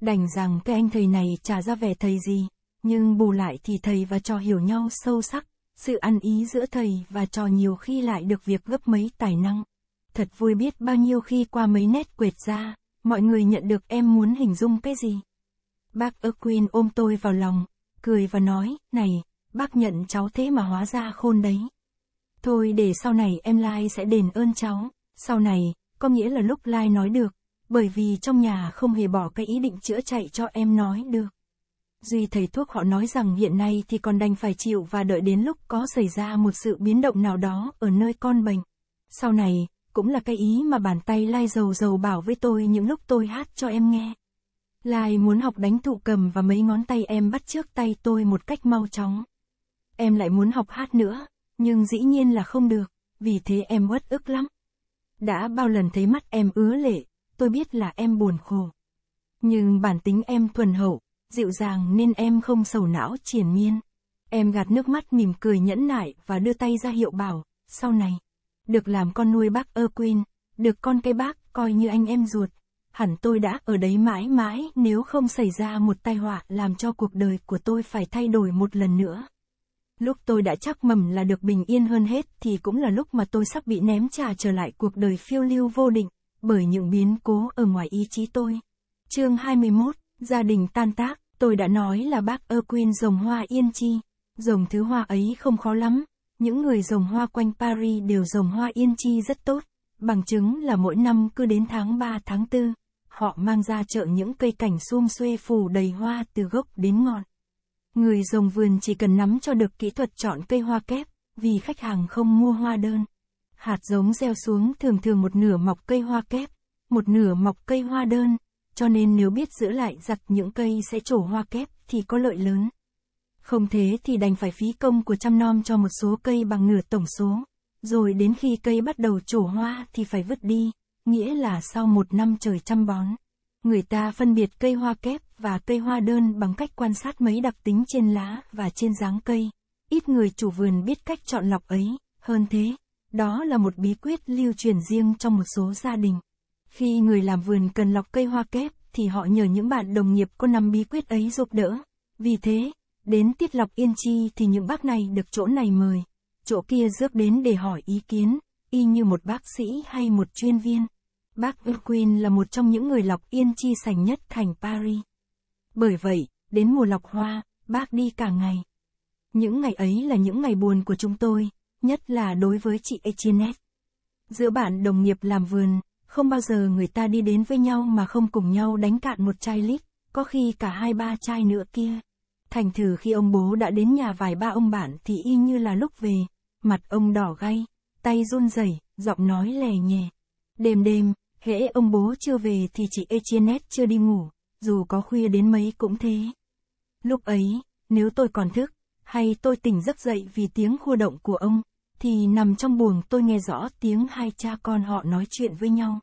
Đành rằng cái anh thầy này trả ra vẻ thầy gì, nhưng bù lại thì thầy và trò hiểu nhau sâu sắc, sự ăn ý giữa thầy và trò nhiều khi lại được việc gấp mấy tài năng thật vui biết bao nhiêu khi qua mấy nét quệt ra, mọi người nhận được em muốn hình dung cái gì. Bác Erquin ôm tôi vào lòng, cười và nói, này, bác nhận cháu thế mà hóa ra khôn đấy. Thôi để sau này em Lai sẽ đền ơn cháu, sau này, có nghĩa là lúc Lai nói được, bởi vì trong nhà không hề bỏ cái ý định chữa chạy cho em nói được. Duy thầy thuốc họ nói rằng hiện nay thì còn đành phải chịu và đợi đến lúc có xảy ra một sự biến động nào đó ở nơi con bệnh. Sau này, cũng là cái ý mà bàn tay Lai dầu dầu bảo với tôi những lúc tôi hát cho em nghe. Lai muốn học đánh thụ cầm và mấy ngón tay em bắt trước tay tôi một cách mau chóng. Em lại muốn học hát nữa, nhưng dĩ nhiên là không được, vì thế em uất ức lắm. Đã bao lần thấy mắt em ứa lệ, tôi biết là em buồn khổ. Nhưng bản tính em thuần hậu, dịu dàng nên em không sầu não triền miên. Em gạt nước mắt mỉm cười nhẫn nại và đưa tay ra hiệu bảo, sau này được làm con nuôi bác ơ Queen, được con cái bác coi như anh em ruột. Hẳn tôi đã ở đấy mãi mãi nếu không xảy ra một tai họa làm cho cuộc đời của tôi phải thay đổi một lần nữa. Lúc tôi đã chắc mầm là được bình yên hơn hết thì cũng là lúc mà tôi sắp bị ném trả trở lại cuộc đời phiêu lưu vô định, bởi những biến cố ở ngoài ý chí tôi. chương 21, gia đình tan tác, tôi đã nói là bác ơ quyên rồng hoa yên chi. Rồng thứ hoa ấy không khó lắm, những người trồng hoa quanh Paris đều trồng hoa yên chi rất tốt, bằng chứng là mỗi năm cứ đến tháng 3 tháng 4, họ mang ra chợ những cây cảnh xum xuê phủ đầy hoa từ gốc đến ngọn. Người trồng vườn chỉ cần nắm cho được kỹ thuật chọn cây hoa kép, vì khách hàng không mua hoa đơn. Hạt giống gieo xuống thường thường một nửa mọc cây hoa kép, một nửa mọc cây hoa đơn, cho nên nếu biết giữ lại giặt những cây sẽ trổ hoa kép thì có lợi lớn. Không thế thì đành phải phí công của chăm nom cho một số cây bằng nửa tổng số. Rồi đến khi cây bắt đầu trổ hoa thì phải vứt đi, nghĩa là sau một năm trời chăm bón. Người ta phân biệt cây hoa kép và cây hoa đơn bằng cách quan sát mấy đặc tính trên lá và trên dáng cây. Ít người chủ vườn biết cách chọn lọc ấy, hơn thế, đó là một bí quyết lưu truyền riêng trong một số gia đình. Khi người làm vườn cần lọc cây hoa kép thì họ nhờ những bạn đồng nghiệp có nắm bí quyết ấy giúp đỡ. Vì thế, Đến tiết lọc yên chi thì những bác này được chỗ này mời, chỗ kia rước đến để hỏi ý kiến, y như một bác sĩ hay một chuyên viên. Bác Urquin là một trong những người lọc yên chi sành nhất thành Paris. Bởi vậy, đến mùa lọc hoa, bác đi cả ngày. Những ngày ấy là những ngày buồn của chúng tôi, nhất là đối với chị Etienne. Giữa bạn đồng nghiệp làm vườn, không bao giờ người ta đi đến với nhau mà không cùng nhau đánh cạn một chai lít, có khi cả hai ba chai nữa kia. Thành thử khi ông bố đã đến nhà vài ba ông bạn thì y như là lúc về, mặt ông đỏ gay, tay run rẩy, giọng nói lè nhẹ. Đêm đêm, hễ ông bố chưa về thì chị Echienet chưa đi ngủ, dù có khuya đến mấy cũng thế. Lúc ấy, nếu tôi còn thức, hay tôi tỉnh giấc dậy vì tiếng khua động của ông, thì nằm trong buồng tôi nghe rõ tiếng hai cha con họ nói chuyện với nhau.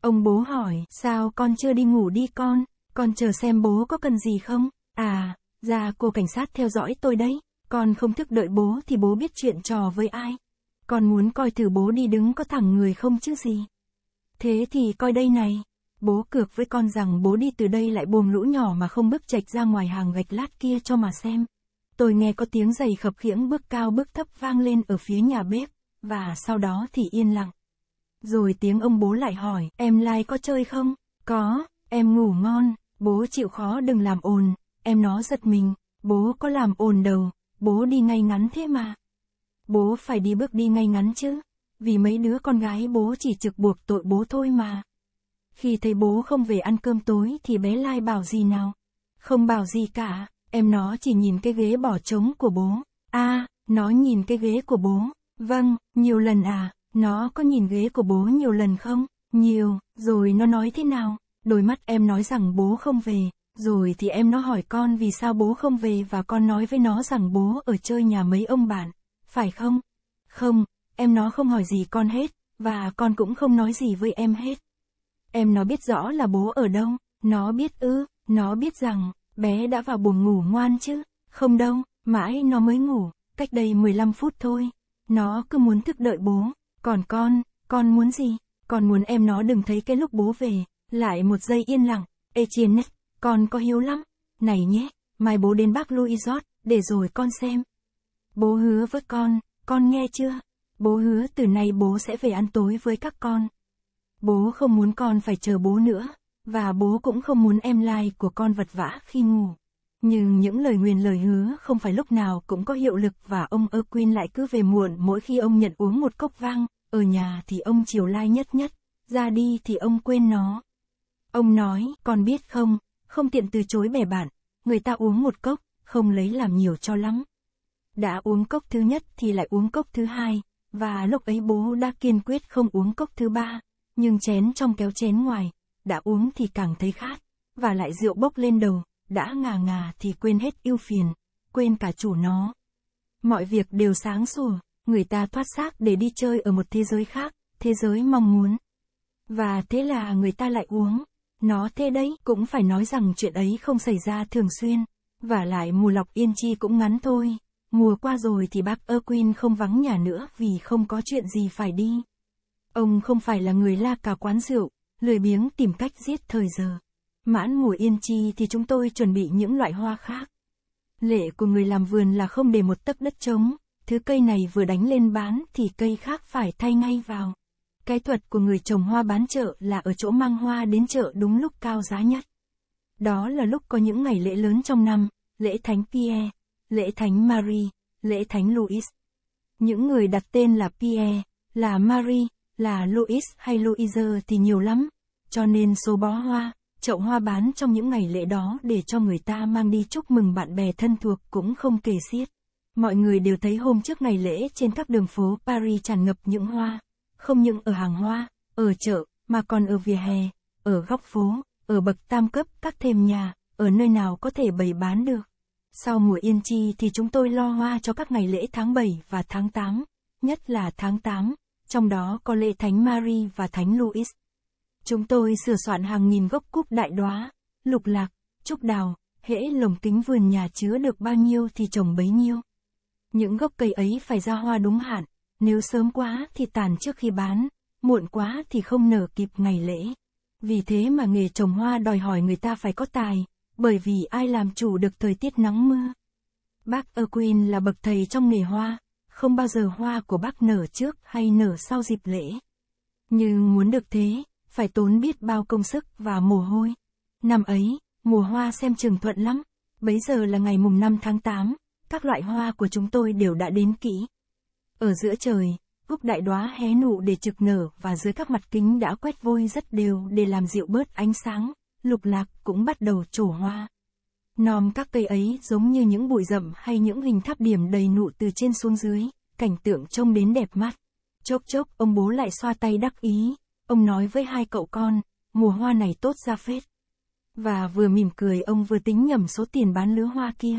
Ông bố hỏi, sao con chưa đi ngủ đi con, con chờ xem bố có cần gì không, à, Dạ cô cảnh sát theo dõi tôi đấy, con không thức đợi bố thì bố biết chuyện trò với ai. Con muốn coi thử bố đi đứng có thẳng người không chứ gì. Thế thì coi đây này, bố cược với con rằng bố đi từ đây lại buồm lũ nhỏ mà không bước chạch ra ngoài hàng gạch lát kia cho mà xem. Tôi nghe có tiếng giày khập khiễng bước cao bước thấp vang lên ở phía nhà bếp, và sau đó thì yên lặng. Rồi tiếng ông bố lại hỏi, em Lai có chơi không? Có, em ngủ ngon, bố chịu khó đừng làm ồn, Em nó giật mình, bố có làm ồn đầu, bố đi ngay ngắn thế mà. Bố phải đi bước đi ngay ngắn chứ, vì mấy đứa con gái bố chỉ trực buộc tội bố thôi mà. Khi thấy bố không về ăn cơm tối thì bé Lai bảo gì nào? Không bảo gì cả, em nó chỉ nhìn cái ghế bỏ trống của bố. a à, nó nhìn cái ghế của bố. Vâng, nhiều lần à, nó có nhìn ghế của bố nhiều lần không? Nhiều, rồi nó nói thế nào? Đôi mắt em nói rằng bố không về, rồi thì em nó hỏi con vì sao bố không về và con nói với nó rằng bố ở chơi nhà mấy ông bạn, phải không? Không, em nó không hỏi gì con hết, và con cũng không nói gì với em hết. Em nó biết rõ là bố ở đâu, nó biết ư, nó biết rằng, bé đã vào buồng ngủ ngoan chứ, không đâu, mãi nó mới ngủ, cách đây 15 phút thôi. Nó cứ muốn thức đợi bố, còn con, con muốn gì? Con muốn em nó đừng thấy cái lúc bố về, lại một giây yên lặng, ê chiên nét. Con có hiếu lắm. Này nhé, mai bố đến bác louisot để rồi con xem. Bố hứa với con, con nghe chưa? Bố hứa từ nay bố sẽ về ăn tối với các con. Bố không muốn con phải chờ bố nữa, và bố cũng không muốn em lai like của con vật vã khi ngủ. Nhưng những lời nguyền lời hứa không phải lúc nào cũng có hiệu lực và ông Erwin lại cứ về muộn mỗi khi ông nhận uống một cốc vang, ở nhà thì ông chiều lai like nhất nhất, ra đi thì ông quên nó. Ông nói, con biết không, không tiện từ chối bè bạn, người ta uống một cốc, không lấy làm nhiều cho lắm. Đã uống cốc thứ nhất thì lại uống cốc thứ hai, và lúc ấy bố đã kiên quyết không uống cốc thứ ba, nhưng chén trong kéo chén ngoài, đã uống thì càng thấy khát, và lại rượu bốc lên đầu, đã ngà ngà thì quên hết ưu phiền, quên cả chủ nó. Mọi việc đều sáng sủa, người ta thoát xác để đi chơi ở một thế giới khác, thế giới mong muốn. Và thế là người ta lại uống. Nó thế đấy, cũng phải nói rằng chuyện ấy không xảy ra thường xuyên. Và lại mùa lọc yên chi cũng ngắn thôi. Mùa qua rồi thì bác Erwin không vắng nhà nữa vì không có chuyện gì phải đi. Ông không phải là người la cả quán rượu, lười biếng tìm cách giết thời giờ. Mãn mùa yên chi thì chúng tôi chuẩn bị những loại hoa khác. Lệ của người làm vườn là không để một tấc đất trống, thứ cây này vừa đánh lên bán thì cây khác phải thay ngay vào. Cái thuật của người trồng hoa bán chợ là ở chỗ mang hoa đến chợ đúng lúc cao giá nhất. Đó là lúc có những ngày lễ lớn trong năm, lễ Thánh Pierre, lễ Thánh Marie, lễ Thánh Louis. Những người đặt tên là Pierre, là Marie, là Louis hay Louise thì nhiều lắm, cho nên số bó hoa, chậu hoa bán trong những ngày lễ đó để cho người ta mang đi chúc mừng bạn bè thân thuộc cũng không kể xiết. Mọi người đều thấy hôm trước ngày lễ trên các đường phố Paris tràn ngập những hoa không những ở hàng hoa, ở chợ, mà còn ở vỉa hè, ở góc phố, ở bậc tam cấp các thềm nhà, ở nơi nào có thể bày bán được. Sau mùa yên chi thì chúng tôi lo hoa cho các ngày lễ tháng 7 và tháng 8, nhất là tháng 8, trong đó có lễ Thánh Mary và Thánh Louis. Chúng tôi sửa soạn hàng nghìn gốc cúc đại đóa, lục lạc, trúc đào, hễ lồng kính vườn nhà chứa được bao nhiêu thì trồng bấy nhiêu. Những gốc cây ấy phải ra hoa đúng hạn, nếu sớm quá thì tàn trước khi bán, muộn quá thì không nở kịp ngày lễ. Vì thế mà nghề trồng hoa đòi hỏi người ta phải có tài, bởi vì ai làm chủ được thời tiết nắng mưa. Bác Erwin là bậc thầy trong nghề hoa, không bao giờ hoa của bác nở trước hay nở sau dịp lễ. Nhưng muốn được thế, phải tốn biết bao công sức và mồ hôi. Năm ấy, mùa hoa xem trường thuận lắm, bấy giờ là ngày mùng 5 tháng 8, các loại hoa của chúng tôi đều đã đến kỹ. Ở giữa trời, gốc đại đóa hé nụ để trực nở và dưới các mặt kính đã quét vôi rất đều để làm dịu bớt ánh sáng, lục lạc cũng bắt đầu trổ hoa. Nòm các cây ấy giống như những bụi rậm hay những hình tháp điểm đầy nụ từ trên xuống dưới, cảnh tượng trông đến đẹp mắt. Chốc chốc ông bố lại xoa tay đắc ý, ông nói với hai cậu con, mùa hoa này tốt ra phết. Và vừa mỉm cười ông vừa tính nhầm số tiền bán lứa hoa kia.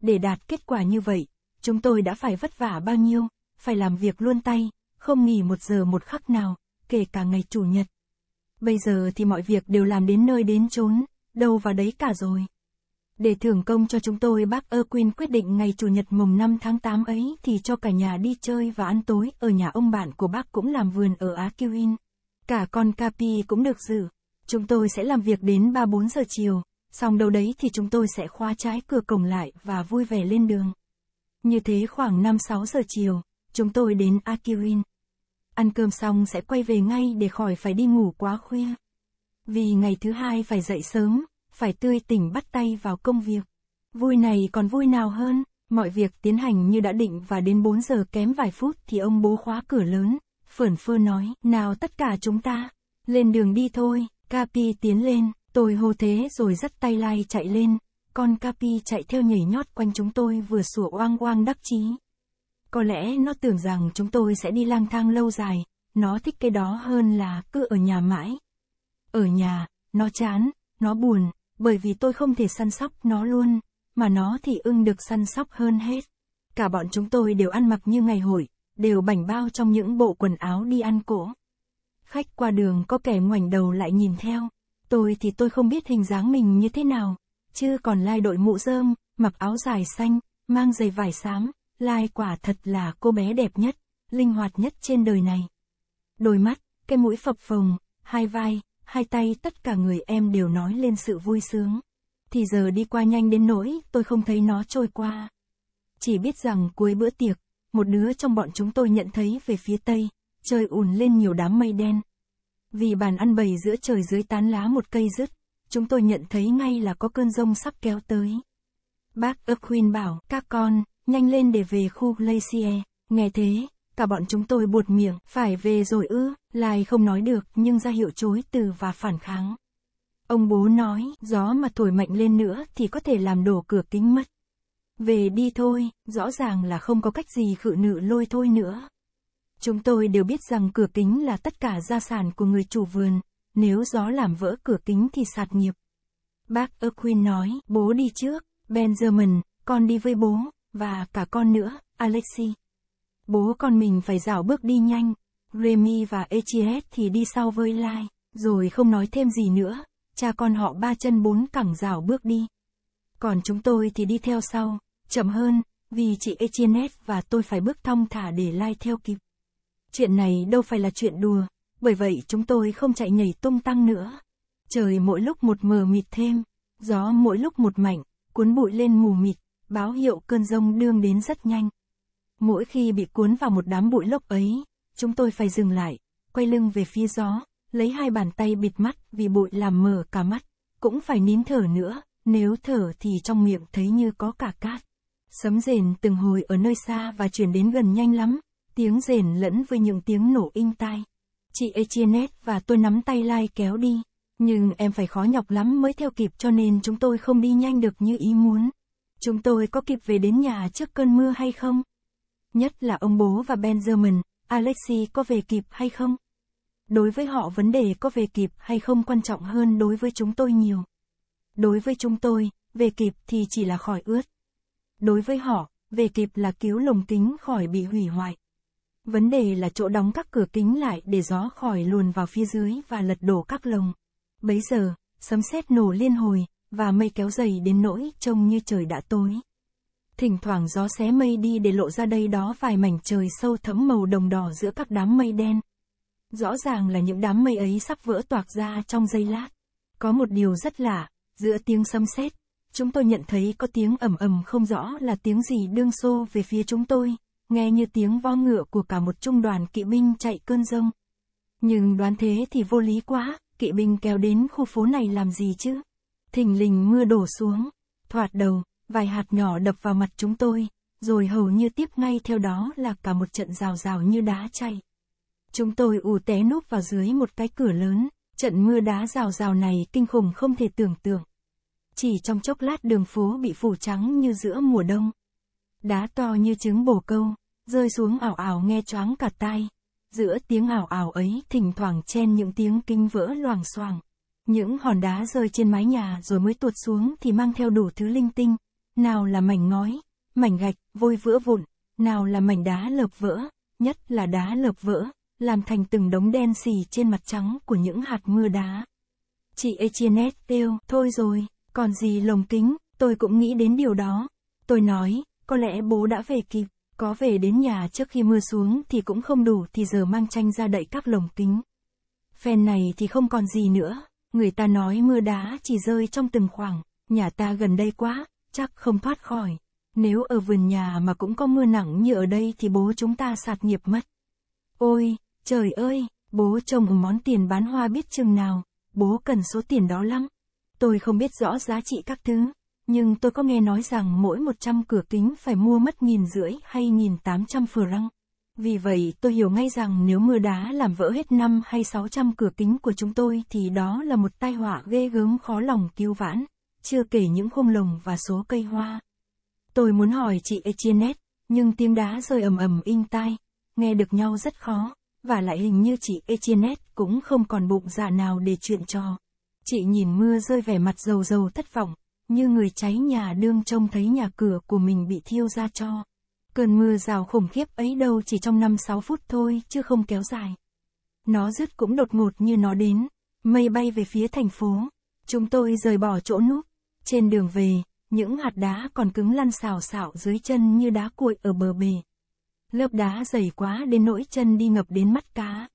Để đạt kết quả như vậy, chúng tôi đã phải vất vả bao nhiêu, phải làm việc luôn tay, không nghỉ một giờ một khắc nào, kể cả ngày chủ nhật. Bây giờ thì mọi việc đều làm đến nơi đến chốn, đâu vào đấy cả rồi. Để thưởng công cho chúng tôi bác Erwin quyết định ngày Chủ nhật mùng 5 tháng 8 ấy thì cho cả nhà đi chơi và ăn tối ở nhà ông bạn của bác cũng làm vườn ở Á Kiwin. Cả con Capi cũng được giữ. Chúng tôi sẽ làm việc đến 3-4 giờ chiều, xong đâu đấy thì chúng tôi sẽ khóa trái cửa cổng lại và vui vẻ lên đường. Như thế khoảng 5-6 giờ chiều, chúng tôi đến Akiwin. Ăn cơm xong sẽ quay về ngay để khỏi phải đi ngủ quá khuya. Vì ngày thứ hai phải dậy sớm, phải tươi tỉnh bắt tay vào công việc. Vui này còn vui nào hơn, mọi việc tiến hành như đã định và đến 4 giờ kém vài phút thì ông bố khóa cửa lớn, phởn phơ nói, nào tất cả chúng ta, lên đường đi thôi, Capi tiến lên, tôi hô thế rồi dắt tay lai chạy lên, con Capi chạy theo nhảy nhót quanh chúng tôi vừa sủa oang oang đắc chí. Có lẽ nó tưởng rằng chúng tôi sẽ đi lang thang lâu dài, nó thích cái đó hơn là cứ ở nhà mãi. Ở nhà, nó chán, nó buồn, bởi vì tôi không thể săn sóc nó luôn, mà nó thì ưng được săn sóc hơn hết. Cả bọn chúng tôi đều ăn mặc như ngày hội, đều bảnh bao trong những bộ quần áo đi ăn cỗ. Khách qua đường có kẻ ngoảnh đầu lại nhìn theo, tôi thì tôi không biết hình dáng mình như thế nào, chứ còn lai đội mũ rơm, mặc áo dài xanh, mang giày vải xám, Lai quả thật là cô bé đẹp nhất, linh hoạt nhất trên đời này. Đôi mắt, cái mũi phập phồng, hai vai, hai tay tất cả người em đều nói lên sự vui sướng. Thì giờ đi qua nhanh đến nỗi tôi không thấy nó trôi qua. Chỉ biết rằng cuối bữa tiệc, một đứa trong bọn chúng tôi nhận thấy về phía tây, trời ùn lên nhiều đám mây đen. Vì bàn ăn bày giữa trời dưới tán lá một cây rứt, chúng tôi nhận thấy ngay là có cơn rông sắp kéo tới. Bác Upwin bảo, các con, nhanh lên để về khu glacier. Nghe thế, cả bọn chúng tôi buột miệng, phải về rồi ư, Lai không nói được nhưng ra hiệu chối từ và phản kháng. Ông bố nói, gió mà thổi mạnh lên nữa thì có thể làm đổ cửa kính mất. Về đi thôi, rõ ràng là không có cách gì khự nữ lôi thôi nữa. Chúng tôi đều biết rằng cửa kính là tất cả gia sản của người chủ vườn, nếu gió làm vỡ cửa kính thì sạt nghiệp. Bác Erquin nói, bố đi trước, Benjamin, con đi với bố, và cả con nữa, Alexi. Bố con mình phải dảo bước đi nhanh, Remy và Echiet thì đi sau với Lai, rồi không nói thêm gì nữa, cha con họ ba chân bốn cẳng rảo bước đi. Còn chúng tôi thì đi theo sau, chậm hơn, vì chị Echiet và tôi phải bước thong thả để Lai theo kịp. Chuyện này đâu phải là chuyện đùa, bởi vậy chúng tôi không chạy nhảy tung tăng nữa. Trời mỗi lúc một mờ mịt thêm, gió mỗi lúc một mạnh, cuốn bụi lên mù mịt báo hiệu cơn rông đương đến rất nhanh. Mỗi khi bị cuốn vào một đám bụi lốc ấy, chúng tôi phải dừng lại, quay lưng về phía gió, lấy hai bàn tay bịt mắt vì bụi làm mờ cả mắt, cũng phải nín thở nữa, nếu thở thì trong miệng thấy như có cả cát. Sấm rền từng hồi ở nơi xa và chuyển đến gần nhanh lắm, tiếng rền lẫn với những tiếng nổ inh tai. Chị Etiennet và tôi nắm tay Lai kéo đi, nhưng em phải khó nhọc lắm mới theo kịp cho nên chúng tôi không đi nhanh được như ý muốn chúng tôi có kịp về đến nhà trước cơn mưa hay không? Nhất là ông bố và Benjamin, Alexi có về kịp hay không? Đối với họ vấn đề có về kịp hay không quan trọng hơn đối với chúng tôi nhiều. Đối với chúng tôi, về kịp thì chỉ là khỏi ướt. Đối với họ, về kịp là cứu lồng kính khỏi bị hủy hoại. Vấn đề là chỗ đóng các cửa kính lại để gió khỏi luồn vào phía dưới và lật đổ các lồng. Bấy giờ, sấm sét nổ liên hồi, và mây kéo dày đến nỗi trông như trời đã tối. Thỉnh thoảng gió xé mây đi để lộ ra đây đó vài mảnh trời sâu thẫm màu đồng đỏ giữa các đám mây đen. Rõ ràng là những đám mây ấy sắp vỡ toạc ra trong giây lát. Có một điều rất lạ, giữa tiếng sấm sét, chúng tôi nhận thấy có tiếng ầm ầm không rõ là tiếng gì đương xô về phía chúng tôi, nghe như tiếng vo ngựa của cả một trung đoàn kỵ binh chạy cơn rông. Nhưng đoán thế thì vô lý quá, kỵ binh kéo đến khu phố này làm gì chứ? thình lình mưa đổ xuống, thoạt đầu, vài hạt nhỏ đập vào mặt chúng tôi, rồi hầu như tiếp ngay theo đó là cả một trận rào rào như đá chay. Chúng tôi ù té núp vào dưới một cái cửa lớn, trận mưa đá rào rào này kinh khủng không thể tưởng tượng. Chỉ trong chốc lát đường phố bị phủ trắng như giữa mùa đông. Đá to như trứng bồ câu, rơi xuống ảo ảo nghe choáng cả tai. Giữa tiếng ảo ảo ấy thỉnh thoảng chen những tiếng kinh vỡ loàng xoàng. Những hòn đá rơi trên mái nhà rồi mới tuột xuống thì mang theo đủ thứ linh tinh, nào là mảnh ngói, mảnh gạch, vôi vữa vụn, nào là mảnh đá lợp vỡ, nhất là đá lợp vỡ, làm thành từng đống đen xì trên mặt trắng của những hạt mưa đá. Chị Echienet kêu, thôi rồi, còn gì lồng kính, tôi cũng nghĩ đến điều đó. Tôi nói, có lẽ bố đã về kịp, có về đến nhà trước khi mưa xuống thì cũng không đủ thì giờ mang tranh ra đậy các lồng kính. Phen này thì không còn gì nữa. Người ta nói mưa đá chỉ rơi trong từng khoảng, nhà ta gần đây quá, chắc không thoát khỏi. Nếu ở vườn nhà mà cũng có mưa nặng như ở đây thì bố chúng ta sạt nghiệp mất. Ôi, trời ơi, bố trồng món tiền bán hoa biết chừng nào, bố cần số tiền đó lắm. Tôi không biết rõ giá trị các thứ, nhưng tôi có nghe nói rằng mỗi 100 cửa kính phải mua mất nghìn rưỡi hay nghìn tám trăm phờ răng. Vì vậy, tôi hiểu ngay rằng nếu mưa đá làm vỡ hết năm hay 600 cửa kính của chúng tôi thì đó là một tai họa ghê gớm khó lòng cứu vãn, chưa kể những khung lồng và số cây hoa. Tôi muốn hỏi chị Etiennet, nhưng tiếng đá rơi ầm ầm in tai, nghe được nhau rất khó, và lại hình như chị Etiennet cũng không còn bụng dạ nào để chuyện trò. Chị nhìn mưa rơi vẻ mặt dầu dầu thất vọng, như người cháy nhà đương trông thấy nhà cửa của mình bị thiêu ra cho. Cơn mưa rào khủng khiếp ấy đâu chỉ trong 5-6 phút thôi, chứ không kéo dài. Nó dứt cũng đột ngột như nó đến. Mây bay về phía thành phố. Chúng tôi rời bỏ chỗ núp. Trên đường về, những hạt đá còn cứng lăn xào xạo dưới chân như đá cuội ở bờ bề. Lớp đá dày quá đến nỗi chân đi ngập đến mắt cá.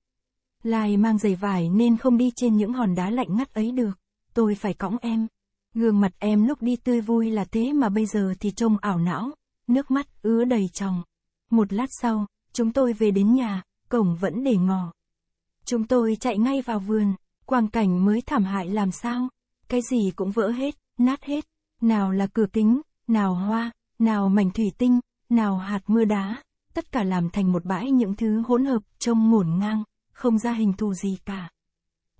Lai mang giày vải nên không đi trên những hòn đá lạnh ngắt ấy được. Tôi phải cõng em. Gương mặt em lúc đi tươi vui là thế mà bây giờ thì trông ảo não nước mắt ứa đầy tròng. Một lát sau, chúng tôi về đến nhà, cổng vẫn để ngỏ. Chúng tôi chạy ngay vào vườn, quang cảnh mới thảm hại làm sao? Cái gì cũng vỡ hết, nát hết, nào là cửa kính, nào hoa, nào mảnh thủy tinh, nào hạt mưa đá, tất cả làm thành một bãi những thứ hỗn hợp trông ngổn ngang, không ra hình thù gì cả.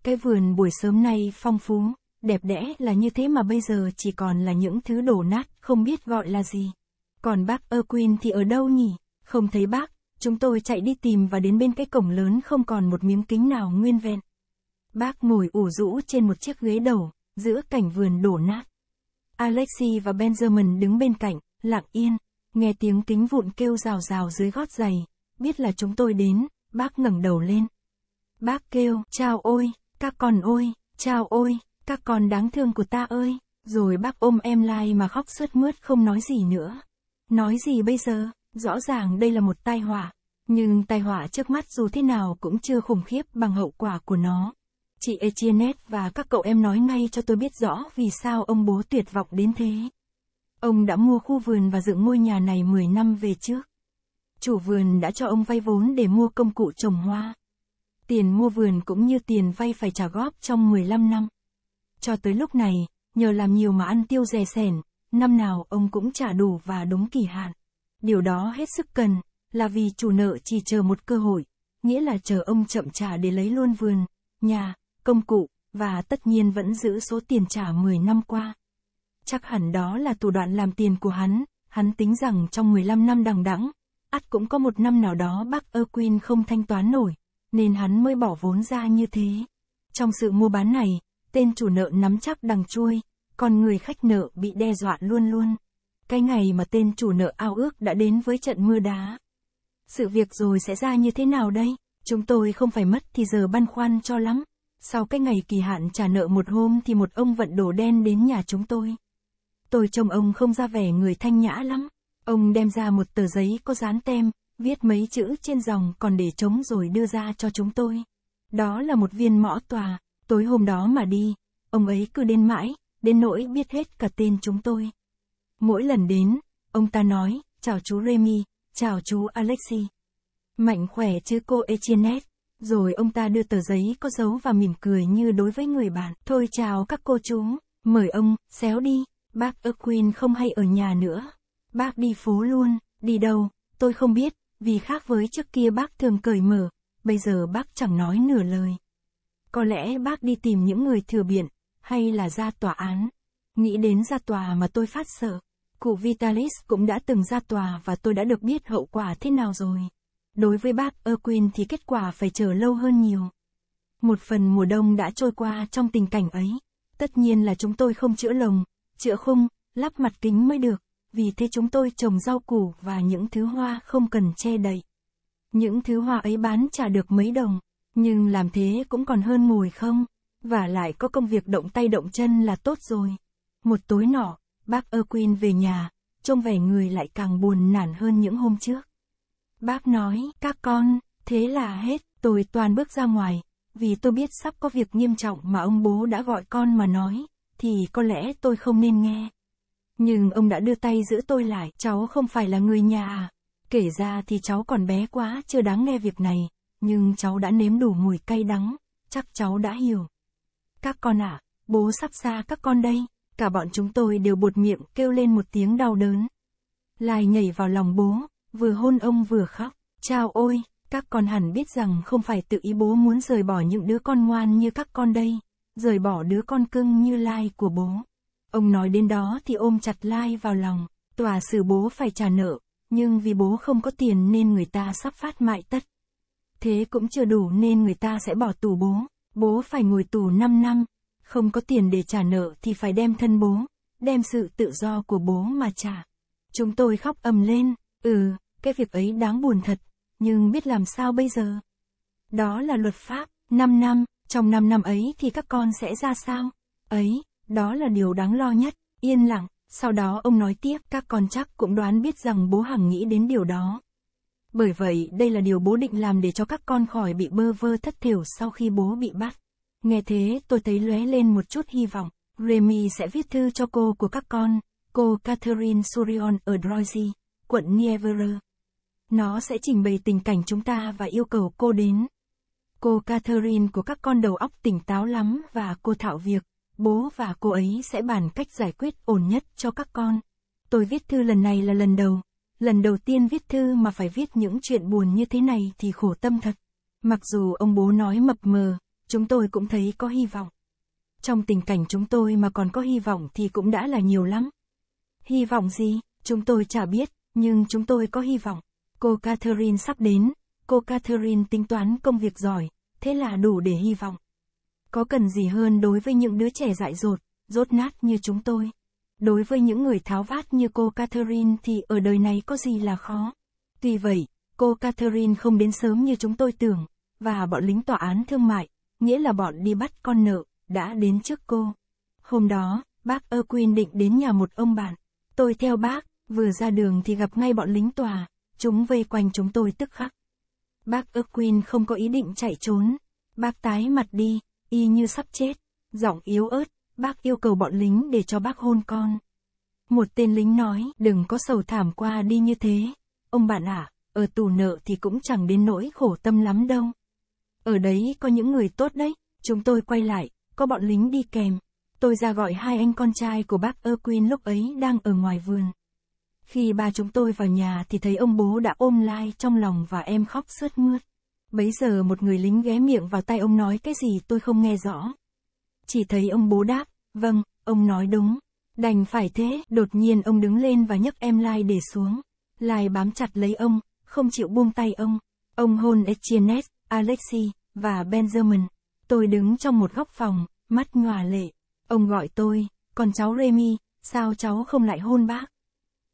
Cái vườn buổi sớm nay phong phú, đẹp đẽ là như thế mà bây giờ chỉ còn là những thứ đổ nát không biết gọi là gì. Còn bác Erwin thì ở đâu nhỉ? Không thấy bác, chúng tôi chạy đi tìm và đến bên cái cổng lớn không còn một miếng kính nào nguyên vẹn. Bác ngồi ủ rũ trên một chiếc ghế đầu, giữa cảnh vườn đổ nát. Alexi và Benjamin đứng bên cạnh, lặng yên, nghe tiếng kính vụn kêu rào rào dưới gót giày, biết là chúng tôi đến, bác ngẩng đầu lên. Bác kêu, chào ôi, các con ôi, chào ôi, các con đáng thương của ta ơi, rồi bác ôm em lai mà khóc suốt mướt không nói gì nữa. Nói gì bây giờ, rõ ràng đây là một tai họa, nhưng tai họa trước mắt dù thế nào cũng chưa khủng khiếp bằng hậu quả của nó. Chị Etiennet và các cậu em nói ngay cho tôi biết rõ vì sao ông bố tuyệt vọng đến thế. Ông đã mua khu vườn và dựng ngôi nhà này 10 năm về trước. Chủ vườn đã cho ông vay vốn để mua công cụ trồng hoa. Tiền mua vườn cũng như tiền vay phải trả góp trong 15 năm. Cho tới lúc này, nhờ làm nhiều mà ăn tiêu rẻ sẻn, năm nào ông cũng trả đủ và đúng kỳ hạn. Điều đó hết sức cần, là vì chủ nợ chỉ chờ một cơ hội, nghĩa là chờ ông chậm trả để lấy luôn vườn, nhà, công cụ, và tất nhiên vẫn giữ số tiền trả 10 năm qua. Chắc hẳn đó là thủ đoạn làm tiền của hắn, hắn tính rằng trong 15 năm đằng đẵng, ắt cũng có một năm nào đó bác Erwin không thanh toán nổi, nên hắn mới bỏ vốn ra như thế. Trong sự mua bán này, tên chủ nợ nắm chắc đằng chui, còn người khách nợ bị đe dọa luôn luôn. Cái ngày mà tên chủ nợ ao ước đã đến với trận mưa đá. Sự việc rồi sẽ ra như thế nào đây? Chúng tôi không phải mất thì giờ băn khoăn cho lắm. Sau cái ngày kỳ hạn trả nợ một hôm thì một ông vận đồ đen đến nhà chúng tôi. Tôi trông ông không ra vẻ người thanh nhã lắm. Ông đem ra một tờ giấy có dán tem, viết mấy chữ trên dòng còn để trống rồi đưa ra cho chúng tôi. Đó là một viên mõ tòa, tối hôm đó mà đi, ông ấy cứ đến mãi, đến nỗi biết hết cả tên chúng tôi. Mỗi lần đến, ông ta nói, chào chú Remy, chào chú Alexi. Mạnh khỏe chứ cô Etiennet. Rồi ông ta đưa tờ giấy có dấu và mỉm cười như đối với người bạn. Thôi chào các cô chú, mời ông, xéo đi, bác Erquin không hay ở nhà nữa. Bác đi phố luôn, đi đâu, tôi không biết, vì khác với trước kia bác thường cởi mở, bây giờ bác chẳng nói nửa lời. Có lẽ bác đi tìm những người thừa biện, hay là ra tòa án. Nghĩ đến ra tòa mà tôi phát sợ. Cụ Vitalis cũng đã từng ra tòa và tôi đã được biết hậu quả thế nào rồi. Đối với bác Erwin thì kết quả phải chờ lâu hơn nhiều. Một phần mùa đông đã trôi qua trong tình cảnh ấy. Tất nhiên là chúng tôi không chữa lồng, chữa khung, lắp mặt kính mới được, vì thế chúng tôi trồng rau củ và những thứ hoa không cần che đậy. Những thứ hoa ấy bán trả được mấy đồng, nhưng làm thế cũng còn hơn mùi không? và lại có công việc động tay động chân là tốt rồi. Một tối nọ, bác Erwin về nhà, trông vẻ người lại càng buồn nản hơn những hôm trước. Bác nói, các con, thế là hết, tôi toàn bước ra ngoài, vì tôi biết sắp có việc nghiêm trọng mà ông bố đã gọi con mà nói, thì có lẽ tôi không nên nghe. Nhưng ông đã đưa tay giữ tôi lại, cháu không phải là người nhà à? Kể ra thì cháu còn bé quá, chưa đáng nghe việc này, nhưng cháu đã nếm đủ mùi cay đắng, chắc cháu đã hiểu. Các con ạ, à, bố sắp xa các con đây. Cả bọn chúng tôi đều buột miệng kêu lên một tiếng đau đớn. Lai nhảy vào lòng bố, vừa hôn ông vừa khóc. Chao ôi, các con hẳn biết rằng không phải tự ý bố muốn rời bỏ những đứa con ngoan như các con đây. Rời bỏ đứa con cưng như Lai của bố. Ông nói đến đó thì ôm chặt Lai vào lòng. Tòa xử bố phải trả nợ, nhưng vì bố không có tiền nên người ta sắp phát mại tất. Thế cũng chưa đủ nên người ta sẽ bỏ tù bố. Bố phải ngồi tù 5 năm, không có tiền để trả nợ thì phải đem thân bố, đem sự tự do của bố mà trả. Chúng tôi khóc ầm lên, ừ, cái việc ấy đáng buồn thật, nhưng biết làm sao bây giờ? Đó là luật pháp, 5 năm, trong 5 năm ấy thì các con sẽ ra sao? Ấy, đó là điều đáng lo nhất, yên lặng, sau đó ông nói tiếp các con chắc cũng đoán biết rằng bố Hằng nghĩ đến điều đó. Bởi vậy, đây là điều bố định làm để cho các con khỏi bị bơ vơ thất thiểu sau khi bố bị bắt. Nghe thế, tôi thấy lóe lên một chút hy vọng. Remy sẽ viết thư cho cô của các con, cô Catherine Surion ở Droisy, quận Nievre. Nó sẽ trình bày tình cảnh chúng ta và yêu cầu cô đến. Cô Catherine của các con đầu óc tỉnh táo lắm và cô thạo việc, bố và cô ấy sẽ bàn cách giải quyết ổn nhất cho các con. Tôi viết thư lần này là lần đầu, Lần đầu tiên viết thư mà phải viết những chuyện buồn như thế này thì khổ tâm thật. Mặc dù ông bố nói mập mờ, chúng tôi cũng thấy có hy vọng. Trong tình cảnh chúng tôi mà còn có hy vọng thì cũng đã là nhiều lắm. Hy vọng gì, chúng tôi chả biết, nhưng chúng tôi có hy vọng. Cô Catherine sắp đến, cô Catherine tính toán công việc giỏi, thế là đủ để hy vọng. Có cần gì hơn đối với những đứa trẻ dại dột, rốt nát như chúng tôi. Đối với những người tháo vát như cô Catherine thì ở đời này có gì là khó. Tuy vậy, cô Catherine không đến sớm như chúng tôi tưởng, và bọn lính tòa án thương mại, nghĩa là bọn đi bắt con nợ, đã đến trước cô. Hôm đó, bác Erwin định đến nhà một ông bạn. Tôi theo bác, vừa ra đường thì gặp ngay bọn lính tòa, chúng vây quanh chúng tôi tức khắc. Bác Erwin không có ý định chạy trốn, bác tái mặt đi, y như sắp chết, giọng yếu ớt, bác yêu cầu bọn lính để cho bác hôn con. Một tên lính nói, đừng có sầu thảm qua đi như thế. Ông bạn ạ, à, ở tù nợ thì cũng chẳng đến nỗi khổ tâm lắm đâu. Ở đấy có những người tốt đấy, chúng tôi quay lại, có bọn lính đi kèm. Tôi ra gọi hai anh con trai của bác ơ quyên lúc ấy đang ở ngoài vườn. Khi ba chúng tôi vào nhà thì thấy ông bố đã ôm lai trong lòng và em khóc sướt mướt. Bấy giờ một người lính ghé miệng vào tay ông nói cái gì tôi không nghe rõ. Chỉ thấy ông bố đáp, Vâng, ông nói đúng. Đành phải thế, đột nhiên ông đứng lên và nhấc em Lai để xuống. Lai bám chặt lấy ông, không chịu buông tay ông. Ông hôn Etienne, Alexi, và Benjamin. Tôi đứng trong một góc phòng, mắt ngòa lệ. Ông gọi tôi, còn cháu Remy, sao cháu không lại hôn bác?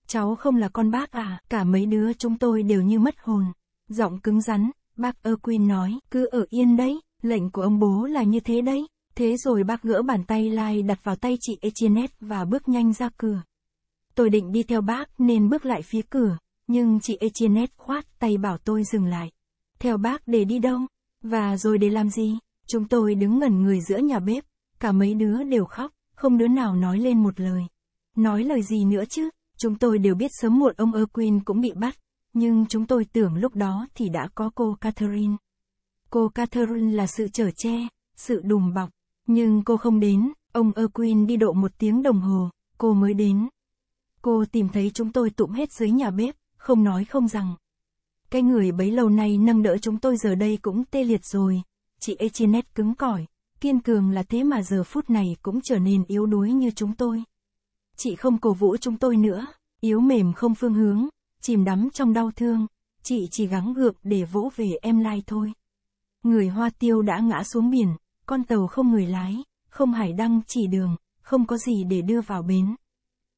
Cháu không là con bác à, cả mấy đứa chúng tôi đều như mất hồn. Giọng cứng rắn, bác Erwin nói, cứ ở yên đấy, lệnh của ông bố là như thế đấy. Thế rồi bác gỡ bàn tay Lai đặt vào tay chị Etienne và bước nhanh ra cửa. Tôi định đi theo bác nên bước lại phía cửa, nhưng chị Etienne khoát tay bảo tôi dừng lại. Theo bác để đi đâu? Và rồi để làm gì? Chúng tôi đứng ngẩn người giữa nhà bếp, cả mấy đứa đều khóc, không đứa nào nói lên một lời. Nói lời gì nữa chứ? Chúng tôi đều biết sớm muộn ông Erwin cũng bị bắt, nhưng chúng tôi tưởng lúc đó thì đã có cô Catherine. Cô Catherine là sự trở che, sự đùm bọc, nhưng cô không đến, ông Erwin đi độ một tiếng đồng hồ, cô mới đến. Cô tìm thấy chúng tôi tụm hết dưới nhà bếp, không nói không rằng. Cái người bấy lâu nay nâng đỡ chúng tôi giờ đây cũng tê liệt rồi. Chị Echinet cứng cỏi, kiên cường là thế mà giờ phút này cũng trở nên yếu đuối như chúng tôi. Chị không cổ vũ chúng tôi nữa, yếu mềm không phương hướng, chìm đắm trong đau thương, chị chỉ gắng gượng để vỗ về em lai thôi. Người hoa tiêu đã ngã xuống biển, con tàu không người lái, không hải đăng chỉ đường, không có gì để đưa vào bến.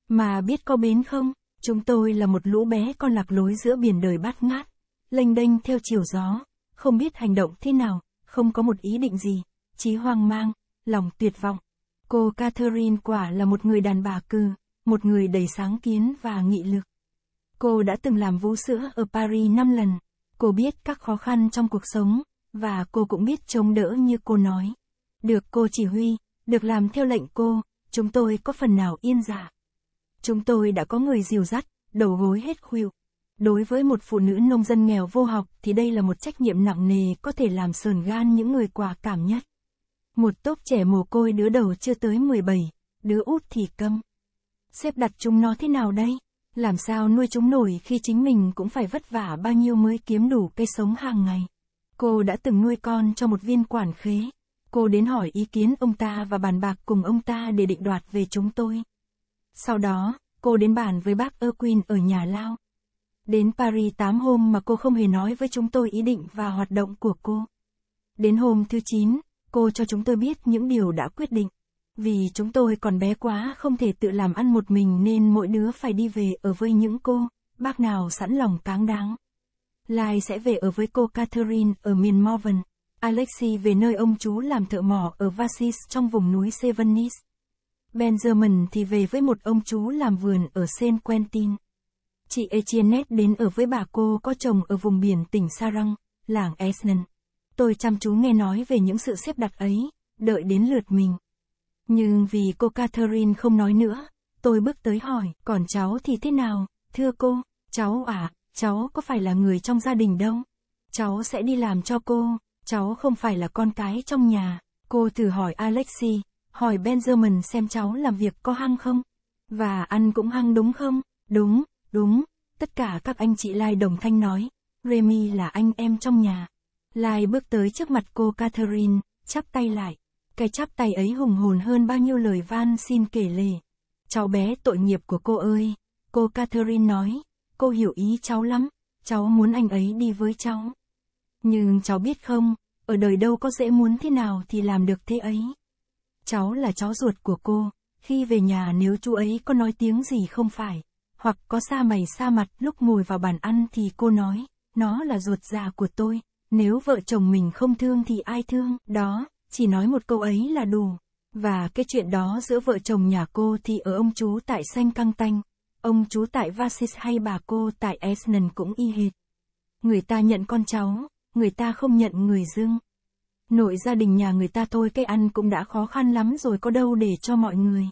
Mà biết có bến không, chúng tôi là một lũ bé con lạc lối giữa biển đời bát ngát, lênh đênh theo chiều gió, không biết hành động thế nào, không có một ý định gì, trí hoang mang, lòng tuyệt vọng. Cô Catherine quả là một người đàn bà cư, một người đầy sáng kiến và nghị lực. Cô đã từng làm vũ sữa ở Paris 5 lần. Cô biết các khó khăn trong cuộc sống, và cô cũng biết chống đỡ như cô nói. Được cô chỉ huy, được làm theo lệnh cô, chúng tôi có phần nào yên giả. Dạ? Chúng tôi đã có người dìu dắt, đầu gối hết khuỵu. Đối với một phụ nữ nông dân nghèo vô học thì đây là một trách nhiệm nặng nề có thể làm sờn gan những người quả cảm nhất. Một tốp trẻ mồ côi đứa đầu chưa tới 17, đứa út thì câm. Xếp đặt chúng nó thế nào đây? Làm sao nuôi chúng nổi khi chính mình cũng phải vất vả bao nhiêu mới kiếm đủ cây sống hàng ngày? Cô đã từng nuôi con cho một viên quản khế, Cô đến hỏi ý kiến ông ta và bàn bạc cùng ông ta để định đoạt về chúng tôi. Sau đó, cô đến bàn với bác Erwin ở nhà Lao. Đến Paris 8 hôm mà cô không hề nói với chúng tôi ý định và hoạt động của cô. Đến hôm thứ 9, cô cho chúng tôi biết những điều đã quyết định. Vì chúng tôi còn bé quá không thể tự làm ăn một mình nên mỗi đứa phải đi về ở với những cô, bác nào sẵn lòng cáng đáng. Lai sẽ về ở với cô Catherine ở miền Morven. Alexei về nơi ông chú làm thợ mỏ ở Vasis trong vùng núi Severnis. Benjamin thì về với một ông chú làm vườn ở Saint Quentin. Chị Etiennet đến ở với bà cô có chồng ở vùng biển tỉnh Sarang, làng Esnen. Tôi chăm chú nghe nói về những sự xếp đặt ấy, đợi đến lượt mình. Nhưng vì cô Catherine không nói nữa, tôi bước tới hỏi, còn cháu thì thế nào, thưa cô, cháu à, cháu có phải là người trong gia đình đâu? Cháu sẽ đi làm cho cô, cháu không phải là con cái trong nhà. Cô thử hỏi Alexi, hỏi Benjamin xem cháu làm việc có hăng không? Và ăn cũng hăng đúng không? Đúng, đúng, tất cả các anh chị Lai đồng thanh nói. Remy là anh em trong nhà. Lai bước tới trước mặt cô Catherine, chắp tay lại. Cái chắp tay ấy hùng hồn hơn bao nhiêu lời van xin kể lể. Cháu bé tội nghiệp của cô ơi. Cô Catherine nói, cô hiểu ý cháu lắm, cháu muốn anh ấy đi với cháu. Nhưng cháu biết không, ở đời đâu có dễ muốn thế nào thì làm được thế ấy. Cháu là cháu ruột của cô, khi về nhà nếu chú ấy có nói tiếng gì không phải, hoặc có xa mày xa mặt lúc ngồi vào bàn ăn thì cô nói, nó là ruột già của tôi, nếu vợ chồng mình không thương thì ai thương, đó, chỉ nói một câu ấy là đủ. Và cái chuyện đó giữa vợ chồng nhà cô thì ở ông chú tại Xanh Căng Tanh, ông chú tại Vasis hay bà cô tại Esnen cũng y hệt. Người ta nhận con cháu, người ta không nhận người dương. Nội gia đình nhà người ta thôi cái ăn cũng đã khó khăn lắm rồi có đâu để cho mọi người.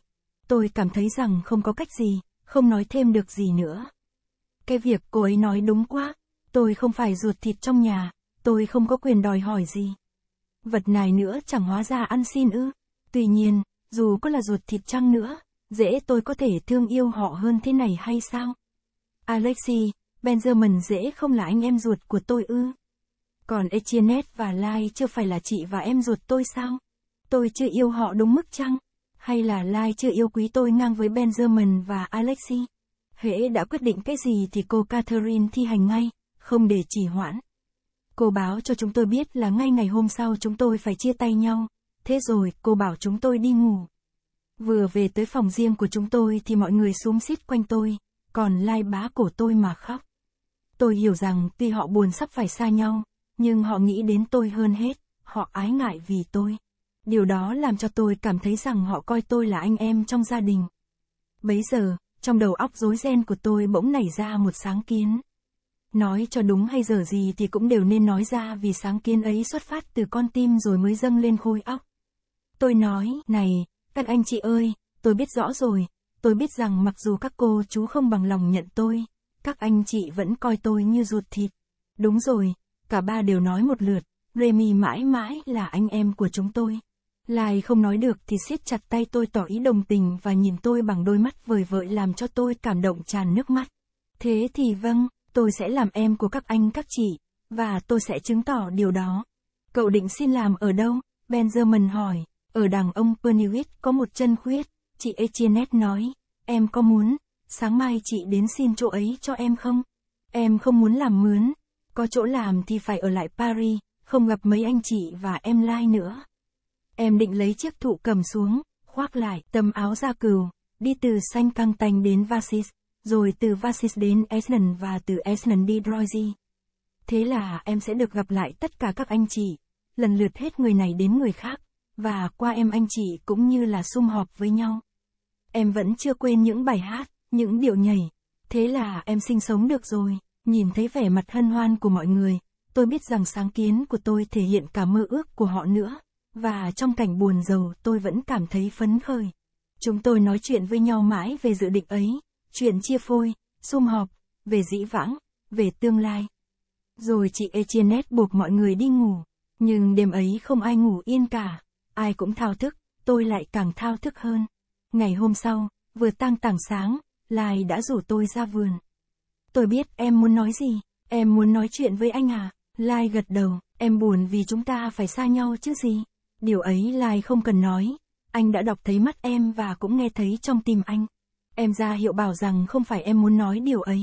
Tôi cảm thấy rằng không có cách gì, không nói thêm được gì nữa. Cái việc cô ấy nói đúng quá, tôi không phải ruột thịt trong nhà, tôi không có quyền đòi hỏi gì. Vật này nữa chẳng hóa ra ăn xin ư. Tuy nhiên, dù có là ruột thịt chăng nữa, dễ tôi có thể thương yêu họ hơn thế này hay sao? Alexi, Benjamin dễ không là anh em ruột của tôi ư? Còn Etiennet và Lai chưa phải là chị và em ruột tôi sao? Tôi chưa yêu họ đúng mức chăng? Hay là Lai chưa yêu quý tôi ngang với Benjamin và Alexi? Hễ đã quyết định cái gì thì cô Catherine thi hành ngay, không để trì hoãn. Cô báo cho chúng tôi biết là ngay ngày hôm sau chúng tôi phải chia tay nhau. Thế rồi, cô bảo chúng tôi đi ngủ. Vừa về tới phòng riêng của chúng tôi thì mọi người xúm xít quanh tôi, còn lai bá cổ tôi mà khóc. Tôi hiểu rằng tuy họ buồn sắp phải xa nhau, nhưng họ nghĩ đến tôi hơn hết, họ ái ngại vì tôi. Điều đó làm cho tôi cảm thấy rằng họ coi tôi là anh em trong gia đình. Bấy giờ, trong đầu óc rối ren của tôi bỗng nảy ra một sáng kiến. Nói cho đúng hay dở gì thì cũng đều nên nói ra vì sáng kiến ấy xuất phát từ con tim rồi mới dâng lên khối óc. Tôi nói, này, các anh chị ơi, tôi biết rõ rồi, tôi biết rằng mặc dù các cô chú không bằng lòng nhận tôi, các anh chị vẫn coi tôi như ruột thịt. Đúng rồi, cả ba đều nói một lượt, Remy mãi mãi là anh em của chúng tôi. Lai không nói được thì siết chặt tay tôi tỏ ý đồng tình và nhìn tôi bằng đôi mắt vời vợi làm cho tôi cảm động tràn nước mắt. Thế thì vâng, tôi sẽ làm em của các anh các chị, và tôi sẽ chứng tỏ điều đó. Cậu định xin làm ở đâu? Benjamin hỏi, ở đằng ông Pernewit có một chân khuyết, chị Echinette nói, em có muốn, sáng mai chị đến xin chỗ ấy cho em không? Em không muốn làm mướn, có chỗ làm thì phải ở lại Paris, không gặp mấy anh chị và em lai nữa. Em định lấy chiếc thụ cầm xuống, khoác lại tấm áo da cừu, đi từ Xanh Căng Tành đến Vassis, rồi từ Vassis đến Essen và từ Essen đi Drozy. Thế là em sẽ được gặp lại tất cả các anh chị, lần lượt hết người này đến người khác, và qua em anh chị cũng như là sum họp với nhau. Em vẫn chưa quên những bài hát, những điệu nhảy, thế là em sinh sống được rồi. Nhìn thấy vẻ mặt hân hoan của mọi người, tôi biết rằng sáng kiến của tôi thể hiện cả mơ ước của họ nữa, và trong cảnh buồn rầu, tôi vẫn cảm thấy phấn khởi. Chúng tôi nói chuyện với nhau mãi về dự định ấy, chuyện chia phôi, sum họp, về dĩ vãng, về tương lai. Rồi chị Echenet buộc mọi người đi ngủ, nhưng đêm ấy không ai ngủ yên cả, ai cũng thao thức, tôi lại càng thao thức hơn. Ngày hôm sau, vừa tăng tảng sáng, Lai đã rủ tôi ra vườn. Tôi biết em muốn nói gì, em muốn nói chuyện với anh à? Lai gật đầu, em buồn vì chúng ta phải xa nhau chứ gì. Điều ấy Lai không cần nói, anh đã đọc thấy mắt em và cũng nghe thấy trong tim anh. Em ra hiệu bảo rằng không phải em muốn nói điều ấy.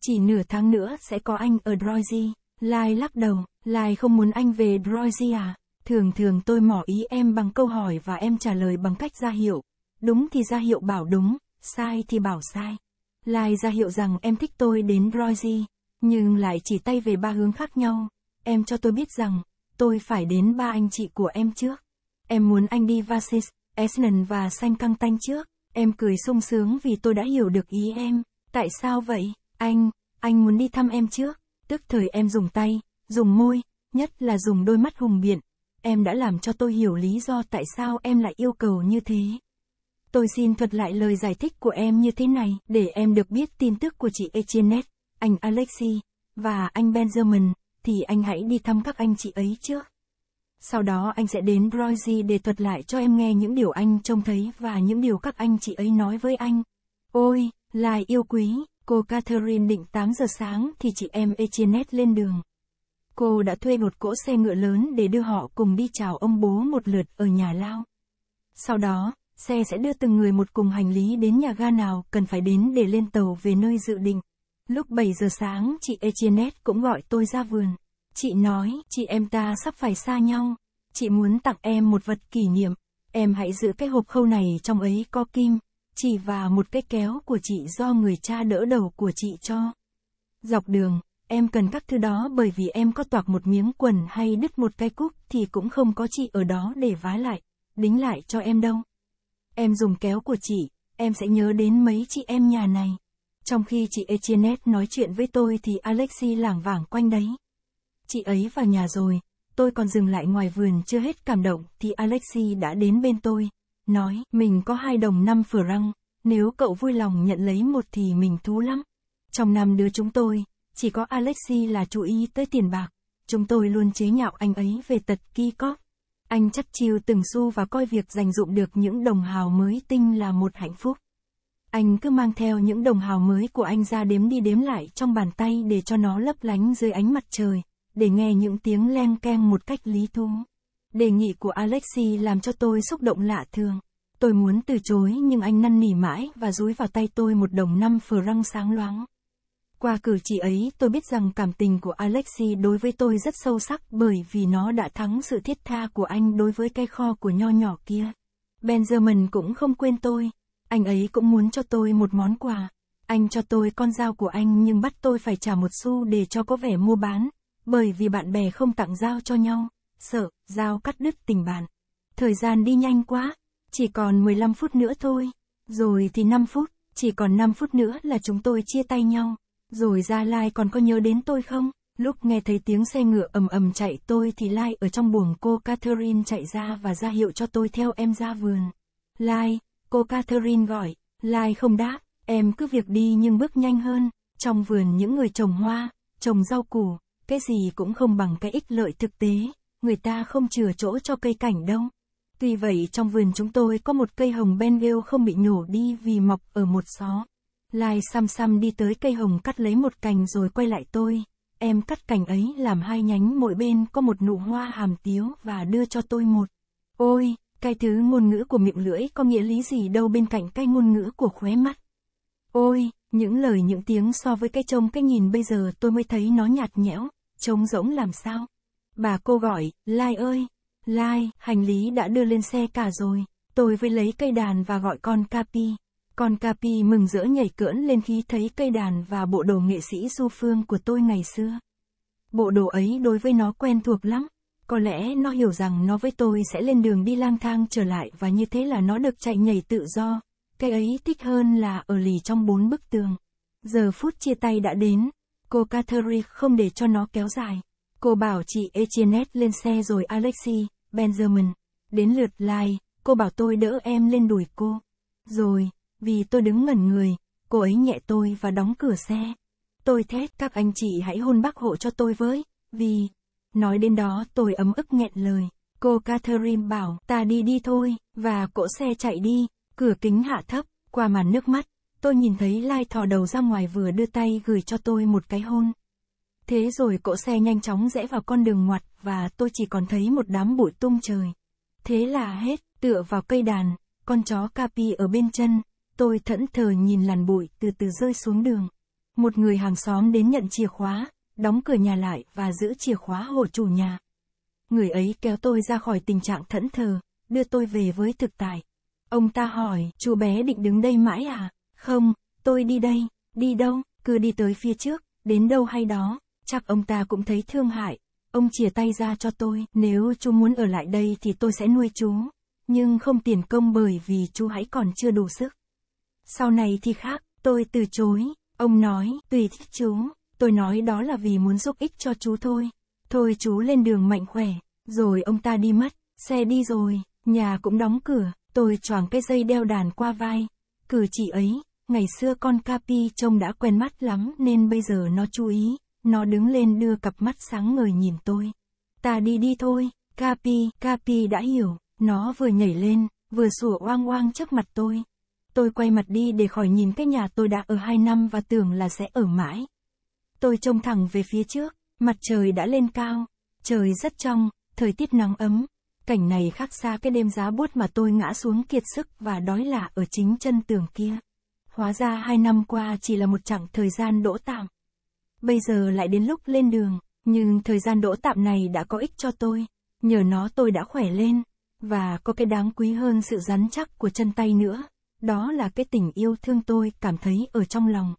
Chỉ nửa tháng nữa sẽ có anh ở Droizy. Lai lắc đầu, Lai không muốn anh về Droizy à? Thường thường tôi mỏ ý em bằng câu hỏi và em trả lời bằng cách ra hiệu. Đúng thì ra hiệu bảo đúng, sai thì bảo sai. Lai ra hiệu rằng em thích tôi đến Royzy, nhưng lại chỉ tay về ba hướng khác nhau. Em cho tôi biết rằng, tôi phải đến ba anh chị của em trước. Em muốn anh đi Vasis, Esnan và Xanh Căng Tanh trước. Em cười sung sướng vì tôi đã hiểu được ý em. Tại sao vậy, anh, anh muốn đi thăm em trước. Tức thời em dùng tay, dùng môi, nhất là dùng đôi mắt hùng biện. Em đã làm cho tôi hiểu lý do tại sao em lại yêu cầu như thế. Tôi xin thuật lại lời giải thích của em như thế này, để em được biết tin tức của chị Echinet, anh Alexi, và anh Benjamin, thì anh hãy đi thăm các anh chị ấy trước. Sau đó anh sẽ đến Brogy để thuật lại cho em nghe những điều anh trông thấy và những điều các anh chị ấy nói với anh. Ôi, lại yêu quý, cô Catherine định 8 giờ sáng thì chị em Echinet lên đường. Cô đã thuê một cỗ xe ngựa lớn để đưa họ cùng đi chào ông bố một lượt ở nhà lao. Sau đó, xe sẽ đưa từng người một cùng hành lý đến nhà ga nào cần phải đến để lên tàu về nơi dự định. Lúc 7 giờ sáng, chị Etiennet cũng gọi tôi ra vườn. Chị nói, chị em ta sắp phải xa nhau. Chị muốn tặng em một vật kỷ niệm. Em hãy giữ cái hộp khâu này trong ấy có kim, chị và một cái kéo của chị do người cha đỡ đầu của chị cho. Dọc đường, em cần các thứ đó bởi vì em có toạc một miếng quần hay đứt một cái cúc thì cũng không có chị ở đó để vá lại, đính lại cho em đâu. Em dùng kéo của chị, em sẽ nhớ đến mấy chị em nhà này. Trong khi chị Etienne nói chuyện với tôi thì Alexi lảng vảng quanh đấy. Chị ấy vào nhà rồi, tôi còn dừng lại ngoài vườn chưa hết cảm động thì Alexi đã đến bên tôi, nói mình có hai đồng năm phở răng, nếu cậu vui lòng nhận lấy một thì mình thú lắm. Trong năm đứa chúng tôi, chỉ có Alexi là chú ý tới tiền bạc, chúng tôi luôn chế nhạo anh ấy về tật ki cóp. Anh chắt chiêu từng xu và coi việc dành dụng được những đồng hào mới tinh là một hạnh phúc. Anh cứ mang theo những đồng hào mới của anh ra đếm đi đếm lại trong bàn tay để cho nó lấp lánh dưới ánh mặt trời, để nghe những tiếng leng keng một cách lý thú. Đề nghị của Alexi làm cho tôi xúc động lạ thường. Tôi muốn từ chối nhưng anh năn nỉ mãi và dúi vào tay tôi một đồng năm răng sáng loáng. Qua cử chỉ ấy tôi biết rằng cảm tình của Alexi đối với tôi rất sâu sắc bởi vì nó đã thắng sự thiết tha của anh đối với cái kho của nho nhỏ kia. Benjamin cũng không quên tôi. Anh ấy cũng muốn cho tôi một món quà. Anh cho tôi con dao của anh nhưng bắt tôi phải trả một xu để cho có vẻ mua bán, bởi vì bạn bè không tặng dao cho nhau, sợ, dao cắt đứt tình bạn. Thời gian đi nhanh quá, chỉ còn 15 phút nữa thôi. Rồi thì 5 phút, chỉ còn 5 phút nữa là chúng tôi chia tay nhau. Rồi Ra Lai còn có nhớ đến tôi không? Lúc nghe thấy tiếng xe ngựa ầm ầm chạy tôi thì Lai ở trong buồng cô Catherine chạy ra và ra hiệu cho tôi theo em ra vườn. Lai, cô Catherine gọi, Lai không đáp, em cứ việc đi nhưng bước nhanh hơn, trong vườn những người trồng hoa, trồng rau củ, cái gì cũng không bằng cái ích lợi thực tế, người ta không chừa chỗ cho cây cảnh đâu. Tuy vậy trong vườn chúng tôi có một cây hồng Bengal không bị nhổ đi vì mọc ở một xó. Lai xăm xăm đi tới cây hồng cắt lấy một cành rồi quay lại tôi. Em cắt cành ấy làm hai nhánh mỗi bên có một nụ hoa hàm tiếu và đưa cho tôi một. Ôi, cái thứ ngôn ngữ của miệng lưỡi có nghĩa lý gì đâu bên cạnh cái ngôn ngữ của khóe mắt. Ôi, những lời những tiếng so với cái trông cái nhìn bây giờ tôi mới thấy nó nhạt nhẽo, trống rỗng làm sao. Bà cô gọi, Lai ơi, Lai, hành lý đã đưa lên xe cả rồi, tôi với lấy cây đàn và gọi con Capi con Capi mừng rỡ nhảy cưỡn lên khi thấy cây đàn và bộ đồ nghệ sĩ du phương của tôi ngày xưa. Bộ đồ ấy đối với nó quen thuộc lắm. Có lẽ nó hiểu rằng nó với tôi sẽ lên đường đi lang thang trở lại và như thế là nó được chạy nhảy tự do. cây ấy thích hơn là ở lì trong bốn bức tường. Giờ phút chia tay đã đến. Cô Catherine không để cho nó kéo dài. Cô bảo chị Etiennet lên xe rồi Alexi, Benjamin. Đến lượt Lai, cô bảo tôi đỡ em lên đuổi cô. Rồi, vì tôi đứng ngẩn người, cô ấy nhẹ tôi và đóng cửa xe. Tôi thét các anh chị hãy hôn bác hộ cho tôi với, vì... Nói đến đó tôi ấm ức nghẹn lời. Cô Catherine bảo ta đi đi thôi, và cỗ xe chạy đi, cửa kính hạ thấp, qua màn nước mắt. Tôi nhìn thấy Lai thò đầu ra ngoài vừa đưa tay gửi cho tôi một cái hôn. Thế rồi cỗ xe nhanh chóng rẽ vào con đường ngoặt và tôi chỉ còn thấy một đám bụi tung trời. Thế là hết, tựa vào cây đàn, con chó Capi ở bên chân, Tôi thẫn thờ nhìn làn bụi từ từ rơi xuống đường. Một người hàng xóm đến nhận chìa khóa, đóng cửa nhà lại và giữ chìa khóa hộ chủ nhà. Người ấy kéo tôi ra khỏi tình trạng thẫn thờ, đưa tôi về với thực tại. Ông ta hỏi, chú bé định đứng đây mãi à? Không, tôi đi đây, đi đâu, cứ đi tới phía trước, đến đâu hay đó. Chắc ông ta cũng thấy thương hại. Ông chìa tay ra cho tôi, nếu chú muốn ở lại đây thì tôi sẽ nuôi chú. Nhưng không tiền công bởi vì chú hãy còn chưa đủ sức. Sau này thì khác, tôi từ chối. Ông nói, tùy thích chú. Tôi nói đó là vì muốn giúp ích cho chú thôi. Thôi chú lên đường mạnh khỏe. Rồi ông ta đi mất, xe đi rồi, nhà cũng đóng cửa. Tôi choàng cái dây đeo đàn qua vai. Cử chỉ ấy, ngày xưa con Capi trông đã quen mắt lắm nên bây giờ nó chú ý. Nó đứng lên đưa cặp mắt sáng ngời nhìn tôi. Ta đi đi thôi, Capi, Capi đã hiểu. Nó vừa nhảy lên, vừa sủa oang oang trước mặt tôi. Tôi quay mặt đi để khỏi nhìn cái nhà tôi đã ở hai năm và tưởng là sẽ ở mãi. Tôi trông thẳng về phía trước, mặt trời đã lên cao, trời rất trong, thời tiết nắng ấm. Cảnh này khác xa cái đêm giá buốt mà tôi ngã xuống kiệt sức và đói lạ ở chính chân tường kia. Hóa ra hai năm qua chỉ là một chặng thời gian đỗ tạm. Bây giờ lại đến lúc lên đường, nhưng thời gian đỗ tạm này đã có ích cho tôi. Nhờ nó tôi đã khỏe lên, và có cái đáng quý hơn sự rắn chắc của chân tay nữa. Đó là cái tình yêu thương tôi cảm thấy ở trong lòng.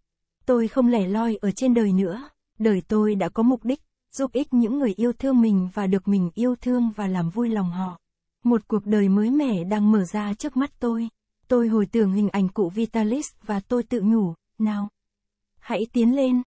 Tôi không lẻ loi ở trên đời nữa. Đời tôi đã có mục đích, giúp ích những người yêu thương mình và được mình yêu thương và làm vui lòng họ. Một cuộc đời mới mẻ đang mở ra trước mắt tôi. Tôi hồi tưởng hình ảnh cụ Vitalis và tôi tự nhủ, nào. Hãy tiến lên.